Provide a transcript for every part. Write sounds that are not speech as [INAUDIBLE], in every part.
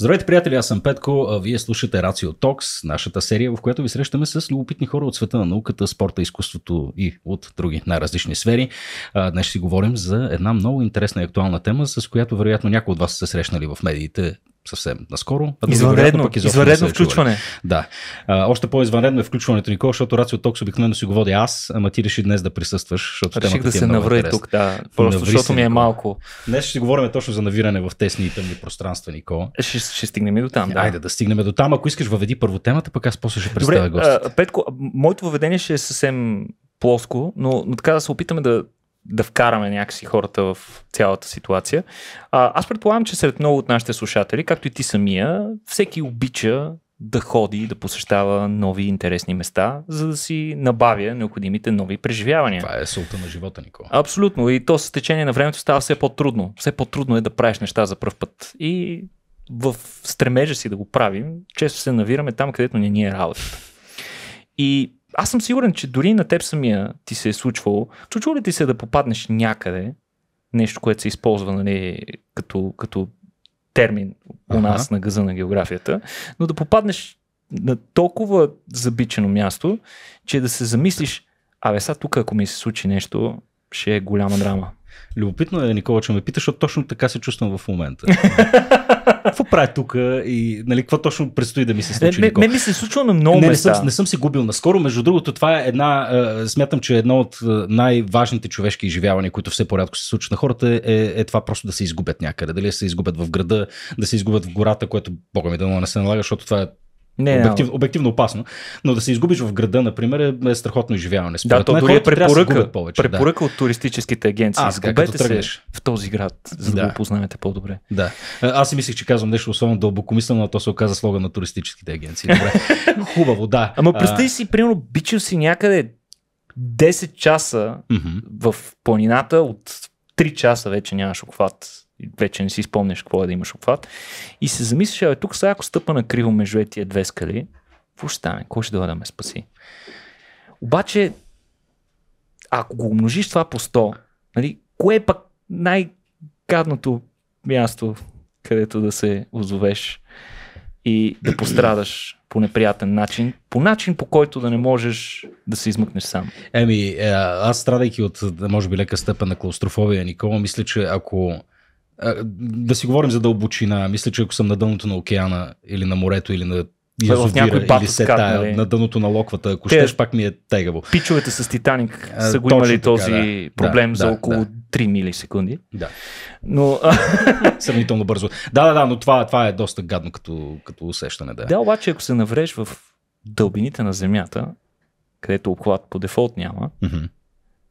Здравейте, приятели, аз съм Петко, а вие слушате Рацио Токс, нашата серия, в която ви срещаме с любопитни хора от света на науката, спорта, изкуството и от други най-различни сфери. А, днес ще си говорим за една много интересна и актуална тема, с която вероятно някои от вас са срещнали в медиите съвсем наскоро. А извънредно, пък извънредно включване. Да. А, още по-извънредно е включването, Никол, защото Рацио Токс обикновено си го водя аз, ама ти реши днес да присъстваш, защото Реших да е се навра тук, да. Просто Наври защото се, ми е малко. Днес ще си говорим точно за навиране в тесни и тъмни пространства, Никола. Ще, ще стигнем и до там. Да. Айде да стигнем до там. Ако искаш, въведи първо темата, пък аз после ще представя гостите. Петко, моето въведение ще е съвсем плоско, но, но така да се опитаме да да вкараме някакси хората в цялата ситуация. А, аз предполагам, че сред много от нашите слушатели, както и ти самия, всеки обича да ходи, да посещава нови интересни места, за да си набавя необходимите нови преживявания. Това е султа на живота, Нико. Абсолютно. И то с течение на времето става все по-трудно. Все по-трудно е да правиш неща за пръв път. И в стремежа си да го правим, често се навираме там, където не ни е работа. И аз съм сигурен, че дори на теб самия ти се е случвало. Случва ли ти се е да попаднеш някъде, нещо, което се използва нали, като, като термин у нас ага. на газа на географията, но да попаднеш на толкова забичено място, че да се замислиш, абе сега тук ако ми се случи нещо, ще е голяма драма. Любопитно е, Никола, че ме питаш, защото точно така се чувствам в момента. [LAUGHS] какво прави тук и нали, какво точно предстои да ми се случи? Не, ме ми се е случва на много не, места. Не съм, не съм си губил наскоро. Между другото, това е една, е, смятам, че е едно от най-важните човешки изживявания, които все порядко се случват на хората, е, е това просто да се изгубят някъде. Дали се изгубят в града, да се изгубят в гората, което, бога ми да не се налага, защото това е не, обективно, обективно опасно. Но да се изгубиш в града, например, е, е страхотно изживяване. Според да, то дори е препоръка, повече, препоръка да. от туристическите агенции. А, Сгубете се в този град, за да, да го познаете по-добре. Да. Е, аз си мислих, че казвам нещо особено дълбокомислено, а то се оказа слога на туристическите агенции. Добре. [LAUGHS] Хубаво, да. Ама представи си, примерно, бичил си някъде 10 часа mm-hmm. в планината от 3 часа вече нямаш обхват вече не си спомняш какво е да имаш обхват. И се замисляш, абе тук сега ако стъпа на криво между тия две скали, какво ще стане? Кой ще дойде да ме спаси? Обаче, ако го умножиш това по 100, нали, кое е пък най-гадното място, където да се озовеш и да пострадаш по неприятен начин, по начин по който да не можеш да се измъкнеш сам. Еми, е, аз страдайки от, може би, лека степен на клаустрофобия, Никола, мисля, че ако да си говорим за дълбочина. Мисля, че ако съм на дъното на океана или на морето или на язовира или се тая, нали? на дъното на локвата, ако Те, щеш, пак ми е тегаво. Пичовете с Титаник а, са го имали така, този да, проблем да, за около да. 3 милисекунди. Да. Но... [LAUGHS] Сравнително бързо. Да, да, да, но това, това е доста гадно като, като усещане. Да. да, обаче ако се навреш в дълбините на земята, където обхват по дефолт няма, mm-hmm.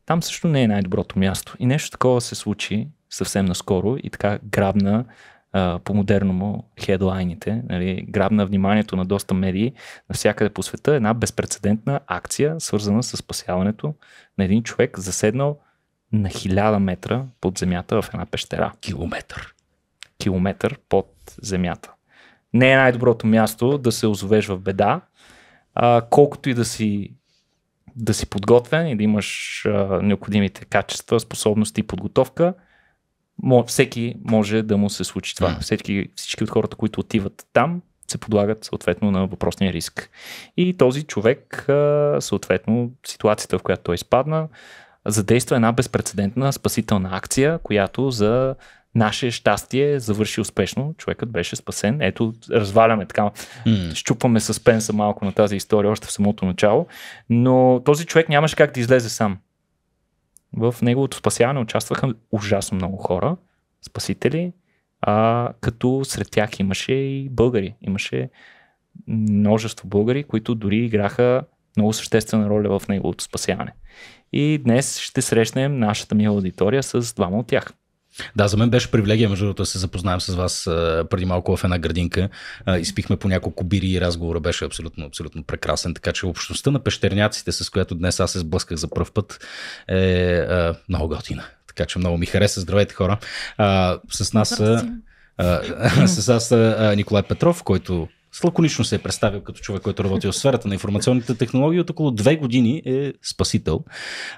там също не е най-доброто място. И нещо такова се случи съвсем наскоро и така грабна по-модерному хедлайните, нали, грабна вниманието на доста медии навсякъде по света една безпредседентна акция, свързана с спасяването на един човек, заседнал на хиляда метра под земята в една пещера. Километър. Километър под земята. Не е най-доброто място да се озовеш в беда, а, колкото и да си да си подготвен и да имаш а, необходимите качества, способности и подготовка – всеки може да му се случи това. Mm. Всички, всички от хората, които отиват там, се подлагат съответно на въпросния риск. И този човек, съответно, ситуацията, в която той изпадна, задейства една безпредседентна спасителна акция, която за наше щастие завърши успешно. Човекът беше спасен. Ето, разваляме така, mm. щупваме съспенса малко на тази история още в самото начало, но този човек нямаше как да излезе сам. В неговото спасяване участваха ужасно много хора, спасители, а като сред тях имаше и българи. Имаше множество българи, които дори играха много съществена роля в неговото спасяване. И днес ще срещнем нашата ми аудитория с двама от тях. Да, за мен беше привилегия, между другото, да се запознаем с вас а, преди малко в една градинка. А, изпихме по няколко бири и разговора беше абсолютно, абсолютно прекрасен. Така че общността на пещерняците, с която днес аз се сблъсках за първ път, е а, много готина. Така че много ми хареса. Здравейте, хора. А, с нас. А, [LAUGHS] с нас Николай Петров, който с лаконично се е представил като човек, който работи в сферата на информационните технологии от около две години е спасител.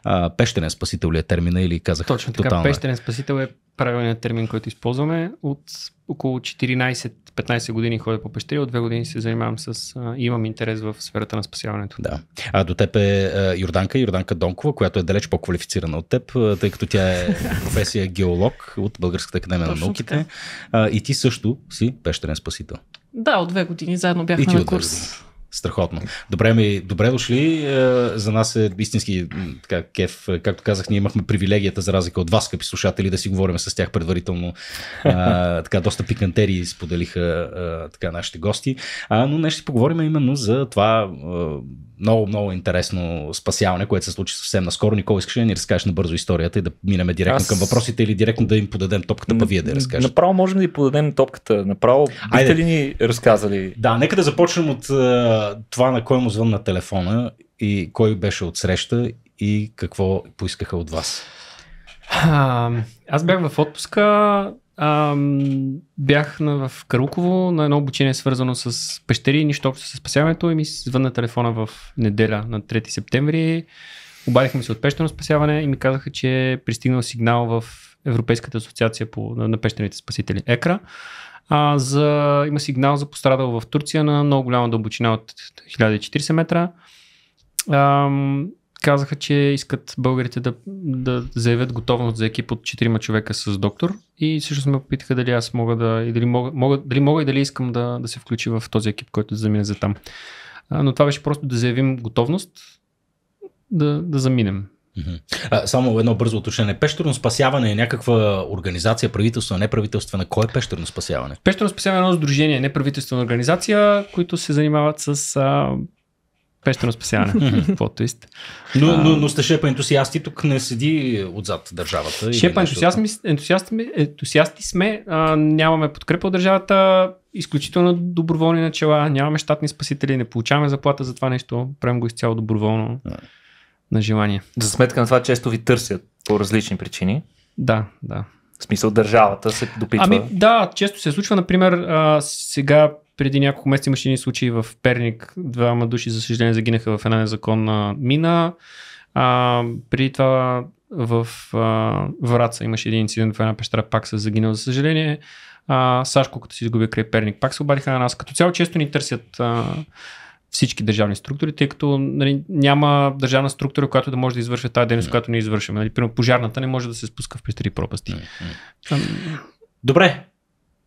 А, пещерен е спасител ли е термина или казах Точно така, тотална... пещерен е спасител е правилният термин, който използваме. От около 14-15 години ходя по пещери, от две години се занимавам с... А, имам интерес в сферата на спасяването. Да. А до теб е а, Йорданка, Йорданка Донкова, която е далеч по-квалифицирана от теб, тъй като тя е [LAUGHS] професия геолог от Българската академия Точно на науките. А, и ти също си пещерен спасител. Да, от две години заедно бяхме на курс. Страхотно. Добре, ми, добре дошли. Е, за нас е истински така, кеф. Е, както казах, ние имахме привилегията, за разлика от вас, скъпи слушатели, да си говорим с тях предварително. А, [LAUGHS] така, доста пикантери споделиха а, така, нашите гости. А, но днес ще поговорим именно за това а, много, много интересно спасяване, което се случи съвсем наскоро. Никол, искаш ли да ни разкажеш набързо историята и да минеме директно Аз... към въпросите или директно да им подадем топката, па вие да разкажете? Направо можем да им подадем топката. Направо бихте ли ни разказали? Да, нека да започнем от това на кой му звън на телефона и кой беше от среща и какво поискаха от вас. аз бях в отпуска, Ам, бях на, в Каруково на едно обучение свързано с пещери, нищо общо с спасяването и ми звънна телефона в неделя на 3 септември. Обадиха ми се от пещерно спасяване и ми казаха, че е пристигнал сигнал в Европейската асоциация по, на, на пещерните спасители ЕКРА. А, за, има сигнал за пострадал в Турция на много голяма дълбочина от 1040 метра. Ам, казаха, че искат българите да, да заявят готовност за екип от 4 човека с доктор и всъщност ме попитаха дали аз мога да и дали мога, мога, дали мога и дали искам да, да се включи в този екип, който да замине за там. А, но това беше просто да заявим готовност да, да заминем. А, само едно бързо уточнение. Пещерно спасяване е някаква организация, неправителство неправителствена. Кой е пещерно спасяване? Пещерно спасяване е едно сдружение, неправителствена организация, които се занимават с а, Пещено спасяване. По-твист. Но, но, но сте шепа ентусиасти, тук не седи отзад държавата. Шепа ентусиасти, ентусиасти, ентусиасти сме, а, нямаме подкрепа от държавата, изключително доброволни начала, нямаме щатни спасители, не получаваме заплата за това нещо, правим го изцяло доброволно а. на желание. За сметка на това често ви търсят по различни причини. Да, да. В смисъл държавата се допитва. Ами да, често се случва, например, а, сега преди няколко месеца имаше един случаи в Перник. Двама души, за съжаление, загинаха в една незаконна мина. А, преди това в а, Враца имаше един инцидент в една пещера, пак се загинал, за съжаление. А, Сашко, като си изгуби край Перник, пак се обадиха на нас. Като цяло често ни търсят а, всички държавни структури, тъй като нали, няма държавна структура, която да може да извършва тази дейност, yeah. която ние извършваме. Нали, примерно пожарната не може да се спуска в пещери пропасти. Yeah. Добре,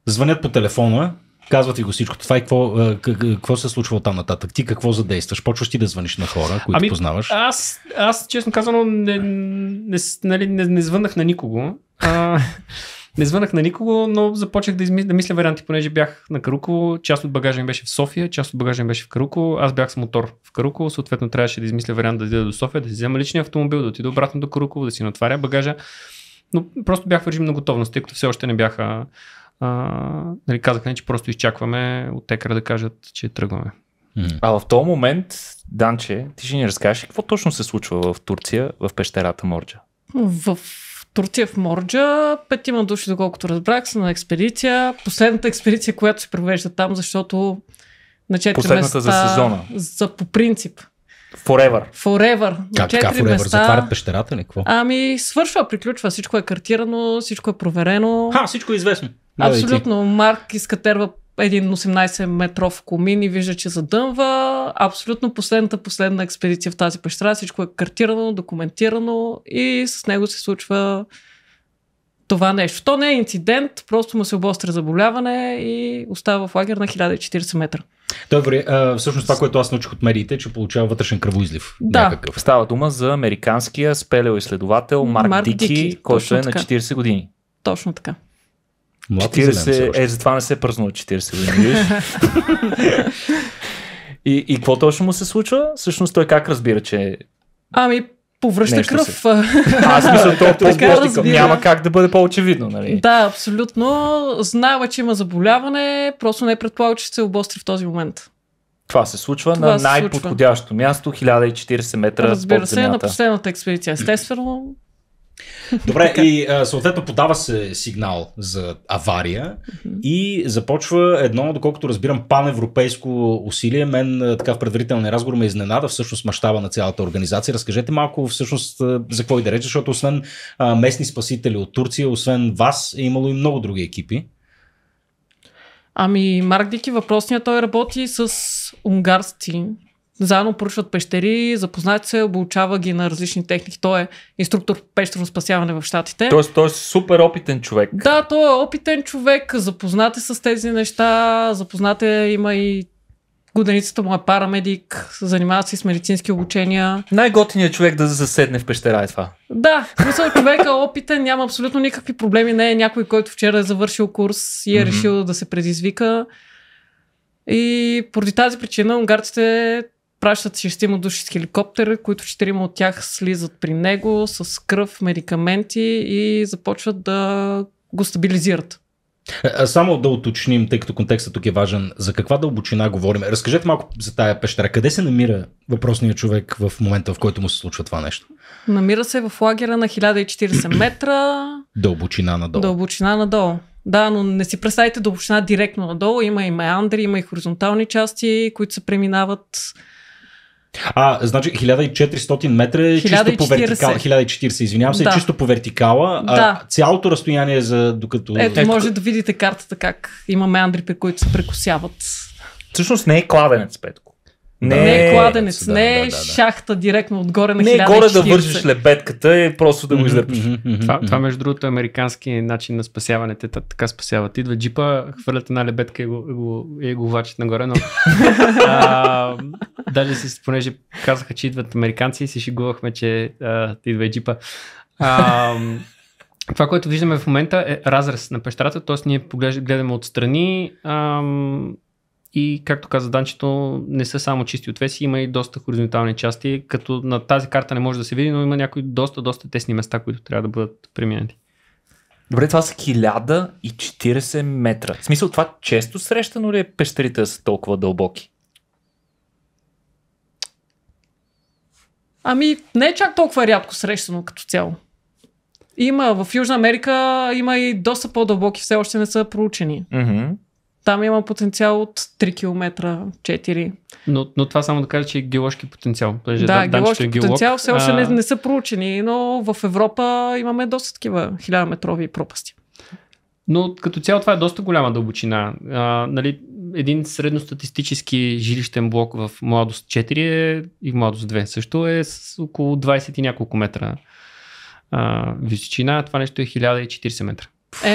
звънят по телефона, Казват ви го всичко. Това е какво, е, какво се случва от там нататък? Ти какво задействаш? Почваш ти да звъниш на хора, които ами, познаваш? Аз, аз, честно казано, не, не, нали, не, не звъннах на никого. А, [LAUGHS] не звънах на никого, но започнах да, измисля, да мисля варианти, понеже бях на Каруково. Част от багажа ми беше в София, част от багажа ми беше в Каруково. Аз бях с мотор в Каруково, съответно трябваше да измисля вариант да отида до София, да си взема личния автомобил, да отида обратно до Каруково, да си натваря багажа. Но просто бях в режим на готовност, тъй като все още не бяха а, нали, не, че просто изчакваме от текара да кажат, че тръгваме. А в този момент, Данче, ти ще ни разкажеш какво точно се случва в Турция, в пещерата Морджа? В Турция в Морджа, петима души, доколкото разбрах, са на експедиция. Последната експедиция, която се провежда там, защото на четири Последната места... за сезона. За по принцип. Forever. Forever. Как така Forever? Места... Затварят пещерата ли? Какво? Ами, свършва, приключва. Всичко е картирано, всичко е проверено. Ха, всичко е известно. Нали Абсолютно. Марк иска терва един 18 метров комин и вижда, че задънва. Абсолютно последната, последна експедиция в тази пещера. Всичко е картирано, документирано и с него се случва това нещо. То не е инцидент, просто му се обостря заболяване и остава в лагер на 1040 метра. Добре, а, всъщност това, което аз научих от медиите, е, че получава вътрешен кръвоизлив. Да. Някакъв. Става дума за американския спелео изследовател Марк, Марк Дики, Дики който е на 40 години. Точно така. Млад 40, е, затова не се е празнува 40 години. и, и какво точно му се случва? Всъщност той как разбира, че... Ами, повръща Нещо кръв. Се. Аз мисля, то е [LAUGHS] по няма как да бъде по-очевидно, нали? Да, абсолютно. Знава, че има заболяване, просто не е предполага, че се обостри в този момент. Това се случва Това на най-подходящо случва. място, 1040 метра Разбира под земята. се, на последната експедиция. Естествено, Добре, и а, съответно подава се сигнал за авария и започва едно, доколкото разбирам, паневропейско усилие. Мен така в предварителния разговор ме изненада всъщност мащаба на цялата организация. Разкажете малко всъщност за какво и да рече, защото освен а, местни спасители от Турция, освен вас е имало и много други екипи. Ами, Марк Дики, въпросния той работи с унгарски заедно поручват пещери, запознат се, обучава ги на различни техники. Той е инструктор по пещерно спасяване в Штатите. Тоест, той е супер опитен човек. Да, той е опитен човек, запознат е с тези неща, запознат е, има и Годеницата му е парамедик, занимава се с медицински обучения. Най-готиният човек да заседне в пещера е това. Да, мисля, човека е опитен, няма абсолютно никакви проблеми, не е някой, който вчера е завършил курс и е mm-hmm. решил да се предизвика. И поради тази причина унгарците пращат шестима души с хеликоптера, които четирима от тях слизат при него с кръв, медикаменти и започват да го стабилизират. Е, само да уточним, тъй като контекстът тук е важен, за каква дълбочина говорим. Разкажете малко за тая пещера. Къде се намира въпросният човек в момента, в който му се случва това нещо? Намира се в лагера на 1040 [CLEARS THROAT] метра. дълбочина надолу. Дълбочина надолу. Да, но не си представите дълбочина директно надолу. Има и меандри, има и хоризонтални части, които се преминават а, значи 1400 метра е 1040. Е чисто по вертикала. 1040, извинявам се, да. е чисто по вертикала. Да. А, цялото разстояние е за докато... Ето, е, може да видите картата как има меандри, които се прекусяват. Всъщност не е кладенец, Петко. Не, не е, е кладенец, да, не е да, да, да. шахта директно отгоре на 1040. Не е горе да вържиш лебедката и е просто да го издърпиш. Mm-hmm, mm-hmm, това, mm-hmm. това между другото е американски начин на спасяване. Те така спасяват. Идва джипа, хвърлят една лебедка и го, и го, и го влачат нагоре, но [LAUGHS] а, даже си, понеже казаха, че идват американци и се шегувахме, че а, идва и джипа. А, това, което виждаме в момента е разрез на пещерата, т.е. ние гледаме отстрани ам, и както каза Данчето, не са само чисти отвеси, има и доста хоризонтални части, като на тази карта не може да се види, но има някои доста, доста тесни места, които трябва да бъдат преминати. Добре, това са 1040 метра. В смисъл това често срещано ли е пещерите са толкова дълбоки? Ами, не е чак толкова рядко срещано като цяло. Има, в Южна Америка има и доста по-дълбоки, все още не са проучени. Mm-hmm там има потенциал от 3 км, 4. Но, но това само да кажа, че е геоложки потенциал. Понеже да, геоложки е геолог, потенциал все още а... не, не са проучени, но в Европа имаме доста такива 1000-метрови пропасти. Но като цяло това е доста голяма дълбочина. А, нали, един средностатистически жилищен блок в младост 4 е, и в младост 2 също е с около 20 и няколко метра а, височина. Това нещо е 1040 метра.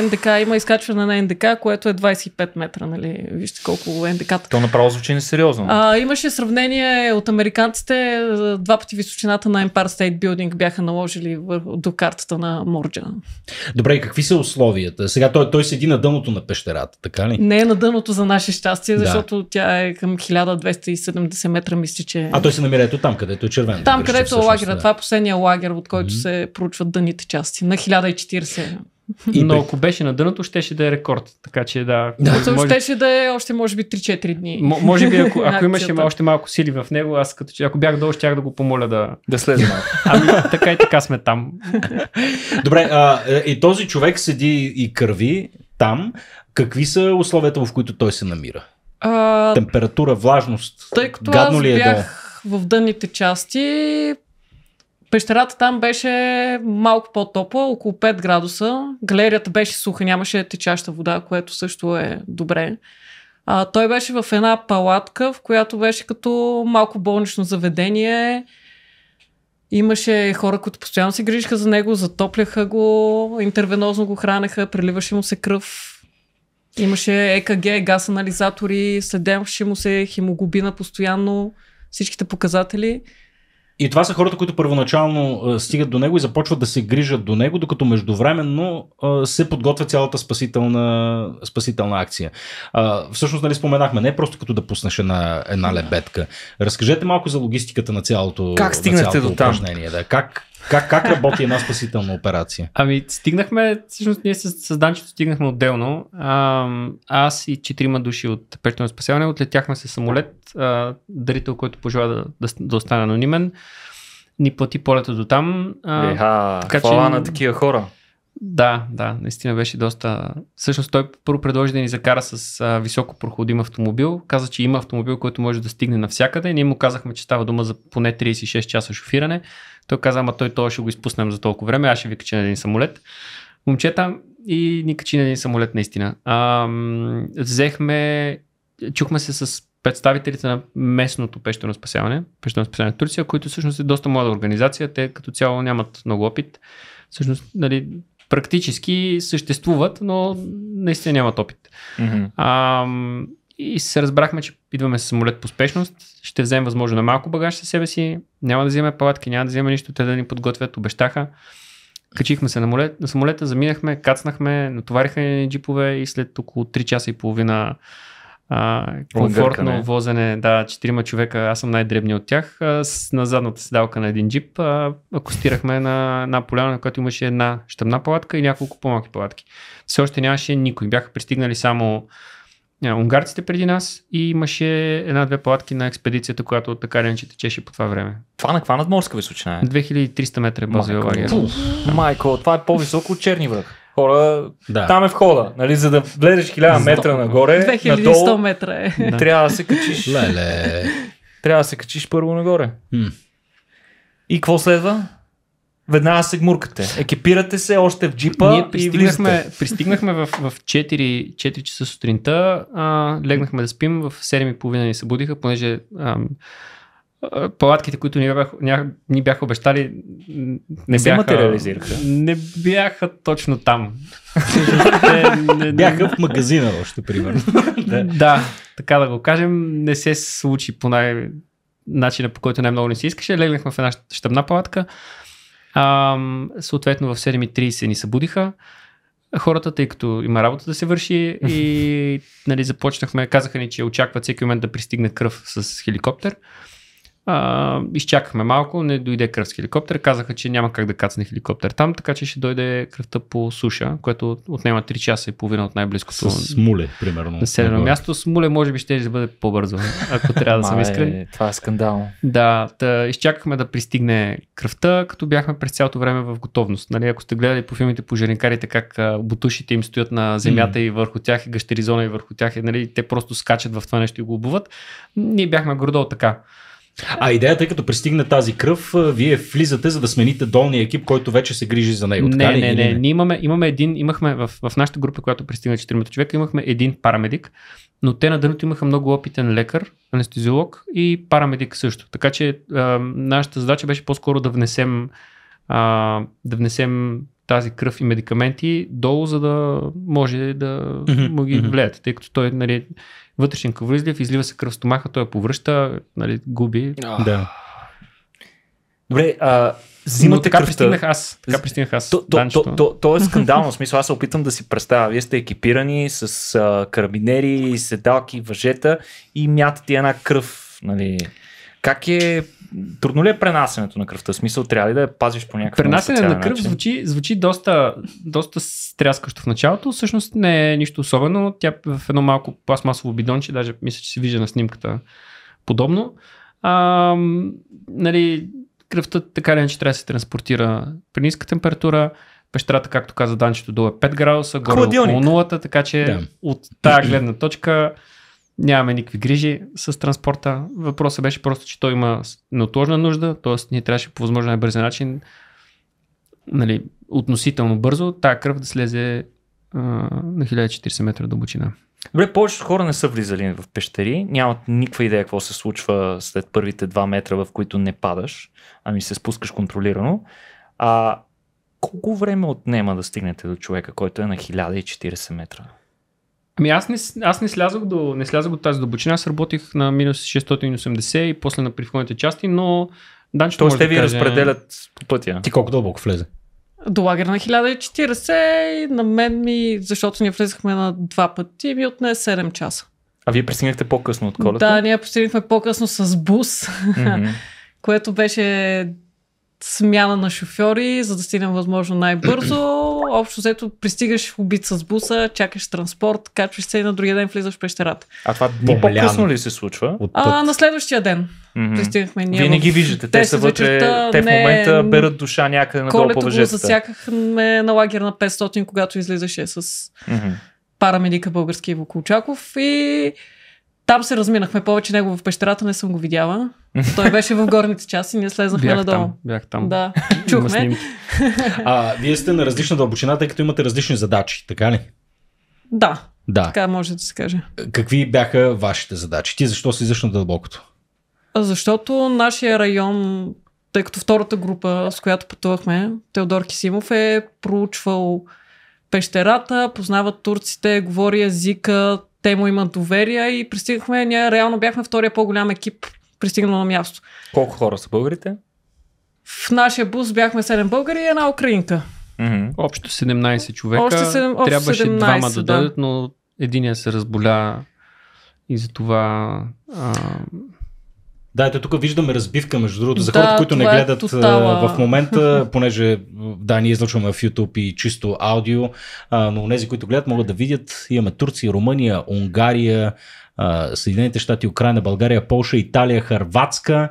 НДК има изкачване на НДК, което е 25 метра, нали? Вижте колко НДК-та. То направо звучи несериозно. А, имаше сравнение от американците. Два пъти височината на Empire State Building бяха наложили до картата на Морджа. Добре, и какви са условията? Сега той, той седи на дъното на пещерата, така ли? Не е на дъното за наше щастие, защото да. тя е към 1270 метра, мисля, че. Е. А той се намира ето там, където е червен. Там, където е лагера. Да. Това е последния лагер, от който mm-hmm. се проучват дъните части. На 1040. И Но бе... ако беше на дъното, щеше да е рекорд. Така че да. да. Може... Щеше да е още, може би, 3-4 дни. М- може би, ако, ако имаше още малко сили в него, аз като че, ако бях долу, щях да го помоля да. Да слезе малко. Ами, така и така сме там. Добре, а, е, и този човек седи и кърви там. Какви са условията, в които той се намира? А... Температура, влажност. Тъй като гадно аз ли е бях долу? в дънните части, Пещерата там беше малко по-топла, около 5 градуса. Галерията беше суха, нямаше течаща вода, което също е добре. А, той беше в една палатка, в която беше като малко болнично заведение. Имаше хора, които постоянно се грижиха за него, затопляха го, интервенозно го хранеха, преливаше му се кръв. Имаше ЕКГ, газ анализатори, следяваше му се химоглобина постоянно, всичките показатели. И това са хората, които първоначално а, стигат до него и започват да се грижат до него, докато междувременно а, се подготвя цялата спасителна, спасителна акция. А, всъщност, нали, споменахме, не е просто като да пуснеш една, една лебедка. Разкажете малко за логистиката на цялото Как стигнахте до там? Да, как, как, как работи една спасителна операция? Ами, стигнахме, всъщност ние с, с Данчето стигнахме отделно. А, аз и четирима души от на спасяване отлетяхме с самолет. А, дарител, който пожела да, да, да остане анонимен, ни плати полета до там. А, че... на такива хора. Да, да, наистина беше доста. Всъщност той първо предложи да ни закара с а, високо проходим автомобил. Каза, че има автомобил, който може да стигне навсякъде. Ние му казахме, че става дума за поне 36 часа шофиране. Той каза, ама той това ще го изпуснем за толкова време, аз ще ви кача на един самолет. Момчета и ни качи на един самолет наистина. А, взехме, чухме се с представителите на местното пещерно спасяване, пещерно спасяване в Турция, които всъщност е доста млада организация, те като цяло нямат много опит. Всъщност, нали, практически съществуват, но наистина нямат опит. Mm-hmm. А, и се разбрахме, че идваме с самолет по спешност, ще вземем възможно на малко багаж със себе си, няма да вземем палатки, няма да вземем нищо, те да ни подготвят, обещаха. Качихме се на, молет, на самолета, заминахме, кацнахме, натовариха ни джипове и след около 3 часа и половина а, комфортно Огъркане. возене, да, четирима човека, аз съм най-дребният от тях, с, на задната седалка на един джип, а, акустирахме на на поляна, на която имаше една щъмна палатка и няколко по-малки палатки. Все още нямаше никой, бяха пристигнали само унгарците преди нас и имаше една-две палатки на експедицията, която така или иначе течеше по това време. Това на каква надморска височина е? 2300 метра е базовия лагер. Майко, това е по-високо от Черни връх. Хора, да. там е входа, нали, за да влезеш 1000 метра нагоре, 2100 надолу, метра е. трябва да се качиш. Леле. Трябва да се качиш първо нагоре. М. И какво следва? Веднага се гмуркате. Екипирате се още в джипа Ние пристигнахме, и влизате. Пристигнахме в, в 4, 4 часа сутринта, а, легнахме да спим, в 7.30 ни се будиха, понеже а, палатките, които ни бяха, ня, ни бяха обещали, не, бяха, материализираха. Не бяха точно там. [LAUGHS] Те, не, бяха в магазина още, примерно. [LAUGHS] да. да, така да го кажем, не се случи по най- начина по който най-много не се искаше. Легнахме в една щъбна палатка. А, съответно в 7.30 ни събудиха хората, тъй като има работа да се върши и нали, започнахме, казаха ни, че очакват всеки момент да пристигне кръв с хеликоптер. А, изчакахме малко, не дойде кръв с хеликоптер. Казаха, че няма как да кацне хеликоптер там, така че ще дойде кръвта по суша, което отнема 3 часа и половина от най-близкото. С муле, примерно. Населено място. С муле може би ще бъде по-бързо, ако трябва да съм искрен. Е, това е скандал. Да, да, изчакахме да пристигне кръвта, като бяхме през цялото време в готовност. Нали, ако сте гледали по филмите по жеринкарите, как бутушите им стоят на земята mm. и върху тях, и гъщеризона и върху тях, и нали, те просто скачат в това нещо и го обуват, ние бяхме гордо така. А идеята е като пристигне тази кръв, вие влизате, за да смените долния екип, който вече се грижи за него. Не, така не, не, не. Ние имаме, имаме един, имахме в, в нашата група, която пристигна 4 човека, имахме един парамедик, но те на дъното имаха много опитен лекар, анестезиолог и парамедик също. Така че а, нашата задача беше по-скоро да внесем, а, да внесем тази кръв и медикаменти долу, за да може да mm-hmm. му ги влеят, тъй като той нали, вътрешен кръвоизлив, излива се кръв стомаха, той я повръща, нали, губи. да. Добре, а, взимате така кръвта. пристигнах аз. Така пристигнах аз. То, то, то, то, то е скандално. В смисъл, аз се опитвам да си представя. Вие сте екипирани с а, карабинери, седалки, въжета и мятате една кръв. Нали. Как е трудно ли е пренасенето на кръвта? В Смисъл, трябва ли да я пазиш по някакъв Пренасене на кръв начин? звучи, звучи доста, доста стряскащо в началото. Всъщност не е нищо особено. Тя е в едно малко пластмасово бидонче, даже мисля, че се вижда на снимката подобно. А, нали, кръвта така ли иначе трябва да се транспортира при ниска температура. Пещерата, както каза Данчето, долу е 5 градуса, горе е около нулата, така че да. от тази гледна точка Нямаме никакви грижи с транспорта. Въпросът беше просто, че той има неотложна нужда, т.е. ни трябваше по възможно най-бърз начин, нали, относително бързо, тая кръв да слезе а, на 1040 метра дълбочина. Добре, повечето хора не са влизали в пещери, нямат никаква идея какво се случва след първите 2 метра, в които не падаш, ами се спускаш контролирано. А колко време отнема да стигнете до човека, който е на 1040 метра? Ами аз не, аз не слязох до, не слязох до тази дълбочина, аз работих на минус 680 и после на приходните части, но Данчето Тоест те ви да кажа... разпределят по пътя. Ти колко дълбоко влезе? До лагер на 1040, на мен ми, защото ние влезахме на два пъти, ми отне 7 часа. А вие пристигнахте по-късно от колата? Да, ние пристигнахме по-късно с бус, mm-hmm. [LAUGHS] което беше смяна на шофьори, за да стигнем възможно най-бързо общо взето пристигаш в убит с буса, чакаш транспорт, качваш се и на другия ден влизаш в пещерата. А това дни по-късно ли се случва? А, на следващия ден. Mm-hmm. Пристигнахме ние. Вие не ги виждате, те са вътре, вечерта, те в момента не... берат душа някъде на по въжетата. го засякахме на лагер на 500, когато излизаше с mm-hmm. парамедика български Вокулчаков и там се разминахме повече, него в пещерата не съм го видяла. [LAUGHS] Той беше в горните части, ние слезнахме бях надолу. Там, бях там. Да, [LAUGHS] чухме. а, вие сте на различна дълбочина, тъй като имате различни задачи, така ли? Да, да. така може да се каже. Какви бяха вашите задачи? Ти защо си излишна дълбокото? Защото нашия район, тъй като втората група, с която пътувахме, Теодор Кисимов е проучвал пещерата, познава турците, говори езика, те му имат доверие и пристигнахме, ние реално бяхме втория по-голям екип, пристигнал на място. Колко хора са българите? В нашия бус бяхме 7 българи и една украинка. Mm-hmm. Общо 17 човека. Още 7, общо Трябваше 17, двама да, да дойдат, но единия се разболя и затова а, да, ето тук виждаме разбивка, между другото, за да, хората, които не е гледат в момента, [LAUGHS] понеже да, ние излъчваме в YouTube и чисто аудио, а, но тези, които гледат, могат да видят. Имаме Турция, Румъния, Унгария, а, Съединените щати, Украина, България, Полша, Италия, Харватска,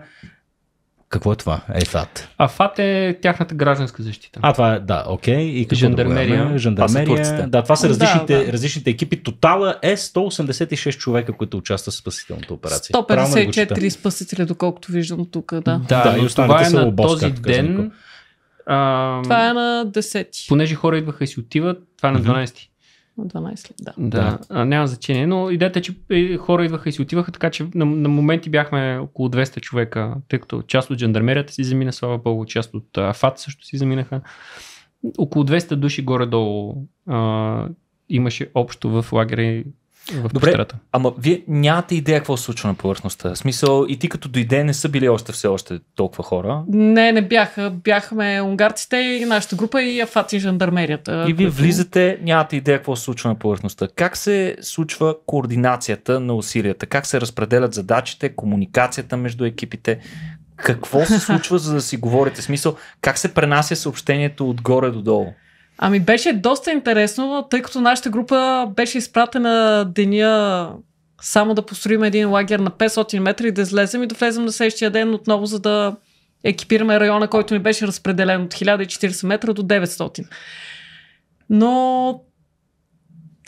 какво е това? ЕФАТ. АФАТ е тяхната гражданска защита. А, това е, да, окей. И какво жандармерия. Да жандармерия. Това да, това са ами различните, да, да. различните екипи. Тотала е 186 човека, които участват в спасителната операция. 154 спасители, доколкото виждам тук, да. Да, да и е това е на обоз, този ден. А, това е на 10. Понеже хора идваха и си отиват, това е на 12. Mm-hmm. 12 Да. да. Да, а, няма значение, но идеята е, че е, хора идваха и си отиваха, така че на, на моменти бяхме около 200 човека, тъй като част от жандармерията си замина, слава богу, част от а, ФАТ също си заминаха. Около 200 души горе-долу а, имаше общо в лагере в Добре, пещерата. Ама вие нямате идея какво се случва на повърхността. В смисъл, и ти като дойде не са били още все още толкова хора. Не, не бяха. Бяхме унгарците и нашата група и Афатин жандармерията. И вие който... влизате, нямате идея какво се случва на повърхността. Как се случва координацията на усилията? Как се разпределят задачите, комуникацията между екипите? Какво се [LAUGHS] случва, за да си говорите? Смисъл, как се пренася съобщението отгоре до долу? Ами беше доста интересно, тъй като нашата група беше изпратена деня само да построим един лагер на 500 метра и да излезем и да влезем на следващия ден отново, за да екипираме района, който ни беше разпределен от 1040 метра до 900. Но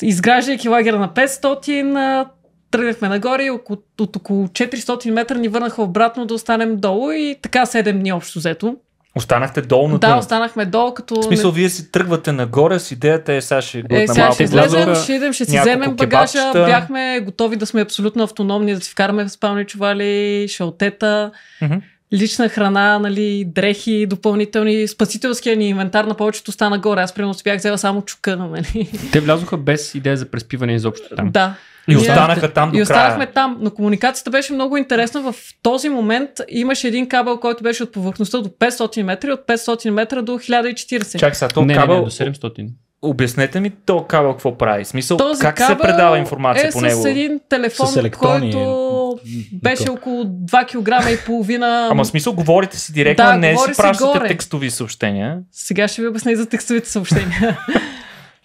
изграждайки лагер на 500, тръгнахме нагоре и от около 400 метра ни върнаха обратно да останем долу и така 7 дни общо взето. Останахте долу на Да, тъм. останахме долу, като... В смисъл, не... вие си тръгвате нагоре с идеята е, сега ще е, сега ще излезем, ще идем, ще си вземем багажа. Кебапчета. Бяхме готови да сме абсолютно автономни, да си вкараме спални чували, шалтета. Mm-hmm лична храна, нали, дрехи, допълнителни, спасителския ни инвентар на повечето стана горе. Аз примерно си бях взела само на Нали. Те влязоха без идея за преспиване изобщо там. Да. И останаха там до края. И останахме там, но комуникацията беше много интересна. В този момент имаше един кабел, който беше от повърхността до 500 метра от 500 метра до 1040. Чак сега, то не, кабел... Не, не, до 700. Обяснете ми то кабел какво прави. Смисъл, Този как се предава информация е по него? С един телефон, с който е, беше около 2 кг и половина. Ама смисъл, говорите си директно, да, не си пращате горе. текстови съобщения. Сега ще ви обясня и за текстовите съобщения. [LAUGHS]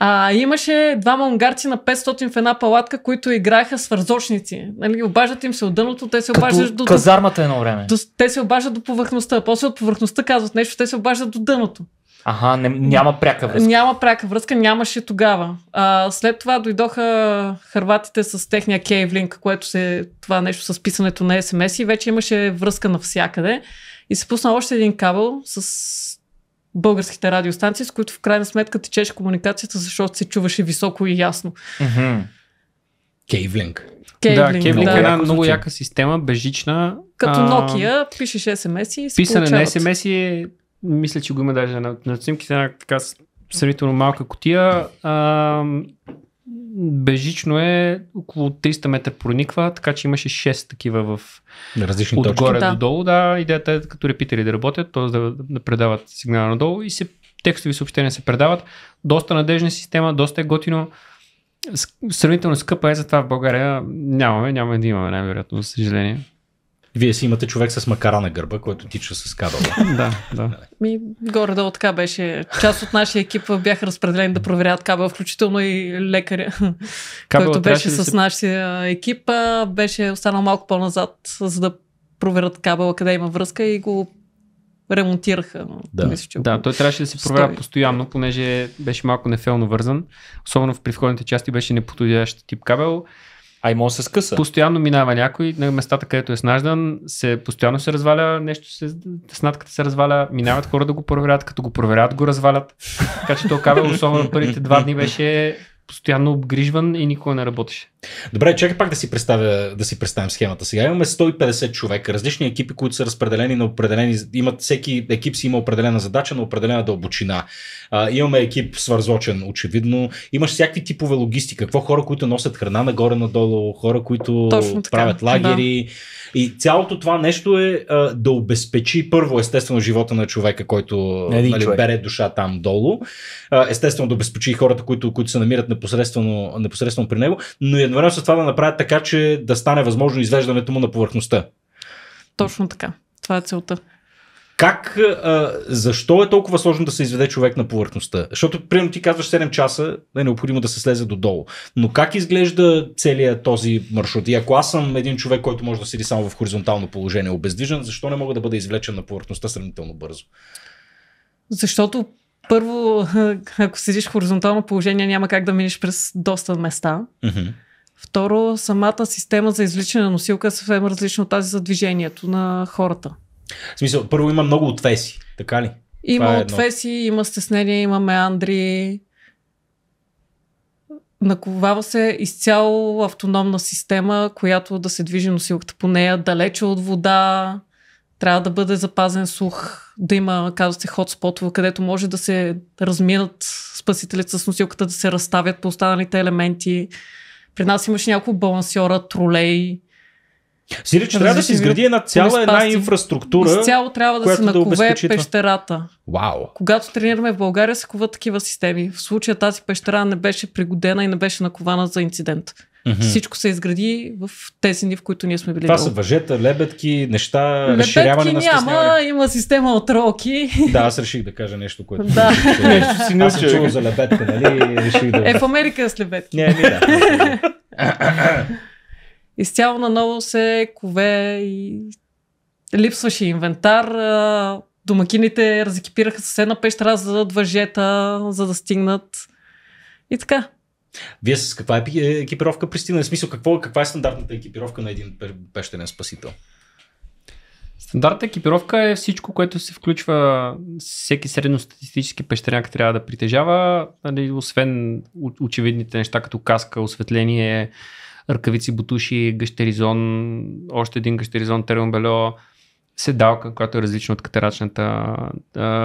А, имаше двама унгарци на 500 в една палатка, които играеха с вързочници. Нали, обаждат им се от дъното, те се обаждат до... казармата едно време. До, те се обаждат до повърхността, после от повърхността казват нещо, те се обаждат до дъното. Ага, не, няма пряка връзка. Няма пряка връзка, нямаше тогава. А, след това дойдоха харватите с техния кейвлинг, което се това нещо с писането на СМС и вече имаше връзка навсякъде. И се пусна още един кабел с българските радиостанции, с които в крайна сметка течеше комуникацията, защото се чуваше високо и ясно. Mm-hmm. Кейвлинг. Кейвлинг, да, Кейвлинг да. е една много яка система, бежична. Като Nokia, а, пишеш SMS и се Писане получават. на SMS е мисля, че го има даже на, на снимките, една така сравнително малка котия. А, бежично е около 300 метра прониква, така че имаше 6 такива в различни отгоре точки. до долу. Да, идеята е като репитери да работят, т.е. Да, да предават сигнала надолу и се, текстови съобщения се предават. Доста надежна система, доста е готино. Сравнително скъпа е, затова в България нямаме, няма да имаме най-вероятно, за съжаление. Вие си имате човек с макара на гърба, който тича с кабела. [LAUGHS] да, да. Ми, горе да така беше. Част от нашия екип бяха разпределени да проверят кабел, включително и лекаря, [LAUGHS] кабел, който беше с си... нашия екип, беше останал малко по-назад, за да проверят кабела къде има връзка и го ремонтираха. Да, мисля, че да той трябваше да се проверя постоянно, понеже беше малко нефелно вързан. Особено в при части беше неподходящ тип кабел. А и може да се скъса. Постоянно минава някой на местата, където е снаждан, се, постоянно се разваля нещо, се, снатката се разваля, минават хора да го проверят, като го проверят го развалят. така че то кабел, особено първите два дни беше постоянно обгрижван и никога не работеше. Добре, чакай пак да си, представя, да си представим схемата. Сега имаме 150 човека, различни екипи, които са разпределени на определени, имат всеки екип си има определена задача на определена дълбочина. А, имаме екип свързочен, очевидно. Имаш всякакви типове логистика. Какво хора, които носят храна нагоре-надолу, хора, които правят лагери. Да и цялото това нещо е а, да обезпечи първо естествено живота на човека, който не нали, човек. бере душа там долу. А, естествено да обезпечи хората, които, които се намират непосредствено, непосредствено при него, но едновременно с това да направят така, че да стане възможно извеждането му на повърхността. Точно така. Това е целта как, а, защо е толкова сложно да се изведе човек на повърхността? Защото, примерно, ти казваш 7 часа е необходимо да се слезе додолу. Но как изглежда целият този маршрут? И ако аз съм един човек, който може да седи само в хоризонтално положение, обездвижен, защо не мога да бъда извлечен на повърхността сравнително бързо? Защото първо, [LAUGHS] ако седиш в хоризонтално положение, няма как да минеш през доста места. Второ, самата система за извличане на носилка е съвсем различна от тази за движението на хората. В смисъл, първо има много отвеси, така ли? Има е отвеси, едно. има стеснение, има меандри. Наковава се изцяло автономна система, която да се движи носилката по нея, далече от вода, трябва да бъде запазен сух, да има, казва се, хотспотове, където може да се разминат спасителите с носилката, да се разставят по останалите елементи. При нас имаше няколко балансьора, тролей, Сири, че трябва да се изгради една цяла една инфраструктура. Изцяло трябва да се накове да пещерата. Вау. Когато тренираме в България, се куват такива системи. В случая тази пещера не беше пригодена и не беше накована за инцидент. Mm-hmm. Всичко се изгради в тези дни, в които ние сме били. Това долу. са въжета, лебедки, неща, лебедки разширяване няма, на стесняване. има система от роки. Да, аз реших да кажа нещо, което... да. [LAUGHS] Нещо си не съм чувал за лебедка, нали? Реших да... Е, в Америка е с лебедки. Не, не, да. [LAUGHS] изцяло наново се кове и липсваше инвентар. Домакините разекипираха с една пещера, за да въжета, за да стигнат. И така. Вие с каква е, екипировка пристигнали? В смисъл, какво, каква е стандартната екипировка на един пещерен спасител? Стандартната екипировка е всичко, което се включва всеки средностатистически пещеряк трябва да притежава, нали, освен очевидните неща като каска, осветление, ръкавици, бутуши, гъщеризон, още един гъщеризон, термобелео, седалка, която е различна от катерачната,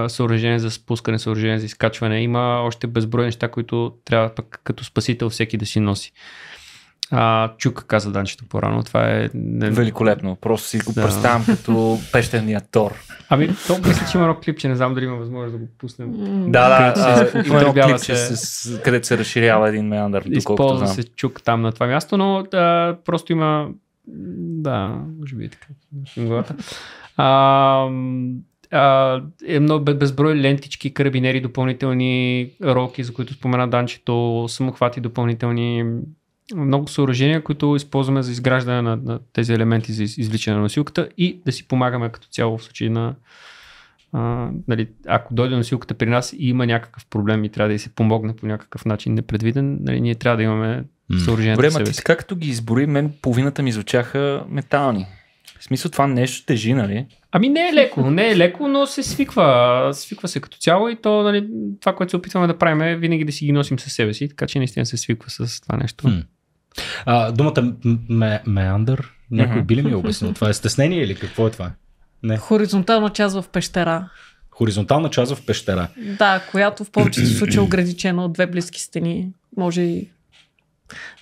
съоръжение за спускане, съоръжение за изкачване. Има още безброй неща, които трябва пък като спасител всеки да си носи. А, чук каза Данчето по-рано. Това е. Не... Великолепно. Просто си го да. представям като пещерния тор. Ами, то мисля, че има едно клипче. Не знам дали има възможност да го пуснем. да, да. Където има едно клипче, се... С... където се разширява един меандър. Използва се чук там на това място, но да, просто има. Да, може би е така. А, а, е много безброй лентички, карабинери, допълнителни роки, за които спомена Данчето, самохвати, допълнителни много съоръжения, които използваме за изграждане на, на тези елементи за извличане на носилката и да си помагаме като цяло в случай на. А, нали, ако дойде носилката при нас и има някакъв проблем и трябва да й се помогне по някакъв начин непредвиден, нали, ние трябва да имаме съоръжението Добре, ма ти така като ги избори, мен половината ми звучаха метални. В смисъл това нещо е тежи, нали? Ами не е леко, не е леко, но се свиква. Свиква се като цяло и то, нали, това, което се опитваме да правим е винаги да си ги носим със себе си, така че наистина се свиква с това нещо. Хм. А, думата ме, меандър, някой би ли ми е обяснил? Това е стеснение или какво е това? Не. Хоризонтална част в пещера. Хоризонтална част в пещера. Да, която в повечето случаи е ограничена от две близки стени. Може и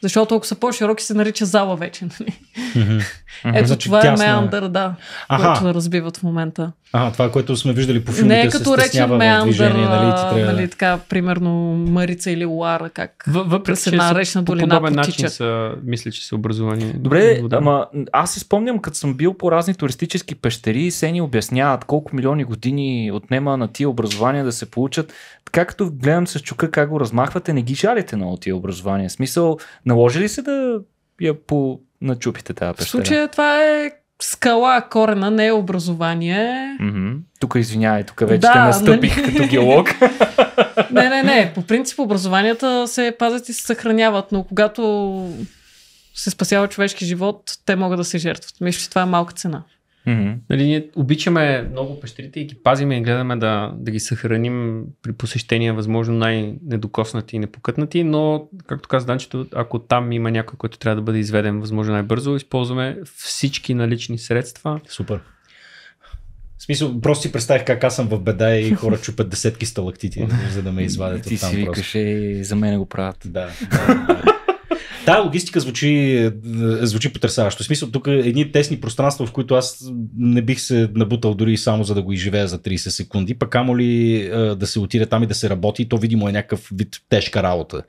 защото ако са по-широки се нарича зала вече. Нали? Mm-hmm. [LAUGHS] Ето значи, това е меандър, да, Аха. което разбиват в момента. А, това, което сме виждали по филмите, Не е като речи меандър, нали, трябва... нали, така, примерно Марица или Луара, как въпреки, се една речна долина по начин са, мисля, че са образувани. Добре, да, ама аз си спомням, като съм бил по разни туристически пещери, се ни обясняват колко милиони години отнема на тия образования да се получат. Така като гледам с чука как го размахвате, не ги жалите на тия образования. Смисъл, наложи ли се да я по начупите тази пещера? В случая това е скала, корена не е образование. Mm-hmm. Тук извинявай, тук вече да, те нали? настъпих не... като геолог. [LAUGHS] не, не, не. По принцип образованията се пазят и се съхраняват, но когато се спасява човешки живот, те могат да се жертват. Мисля, че това е малка цена. Mm-hmm. Нали, ние обичаме много пещерите и ги пазиме и гледаме да, да ги съхраним при посещения, възможно най-недокоснати и непокътнати, но, както каза Данчето, ако там има някой, който трябва да бъде изведен възможно най-бързо, използваме всички налични средства. Супер. В смисъл, просто си представих как аз съм в беда и хора чупят десетки сталактити, [LAUGHS] за да ме извадят от там. Ти си викаш и за мен го правят. Да. да, [LAUGHS] да. Тая логистика звучи, звучи потрясаващо. В смисъл, тук е едни тесни пространства, в които аз не бих се набутал дори само за да го изживея за 30 секунди, пък камо ли да се отиде там и да се работи, то видимо е някакъв вид тежка работа.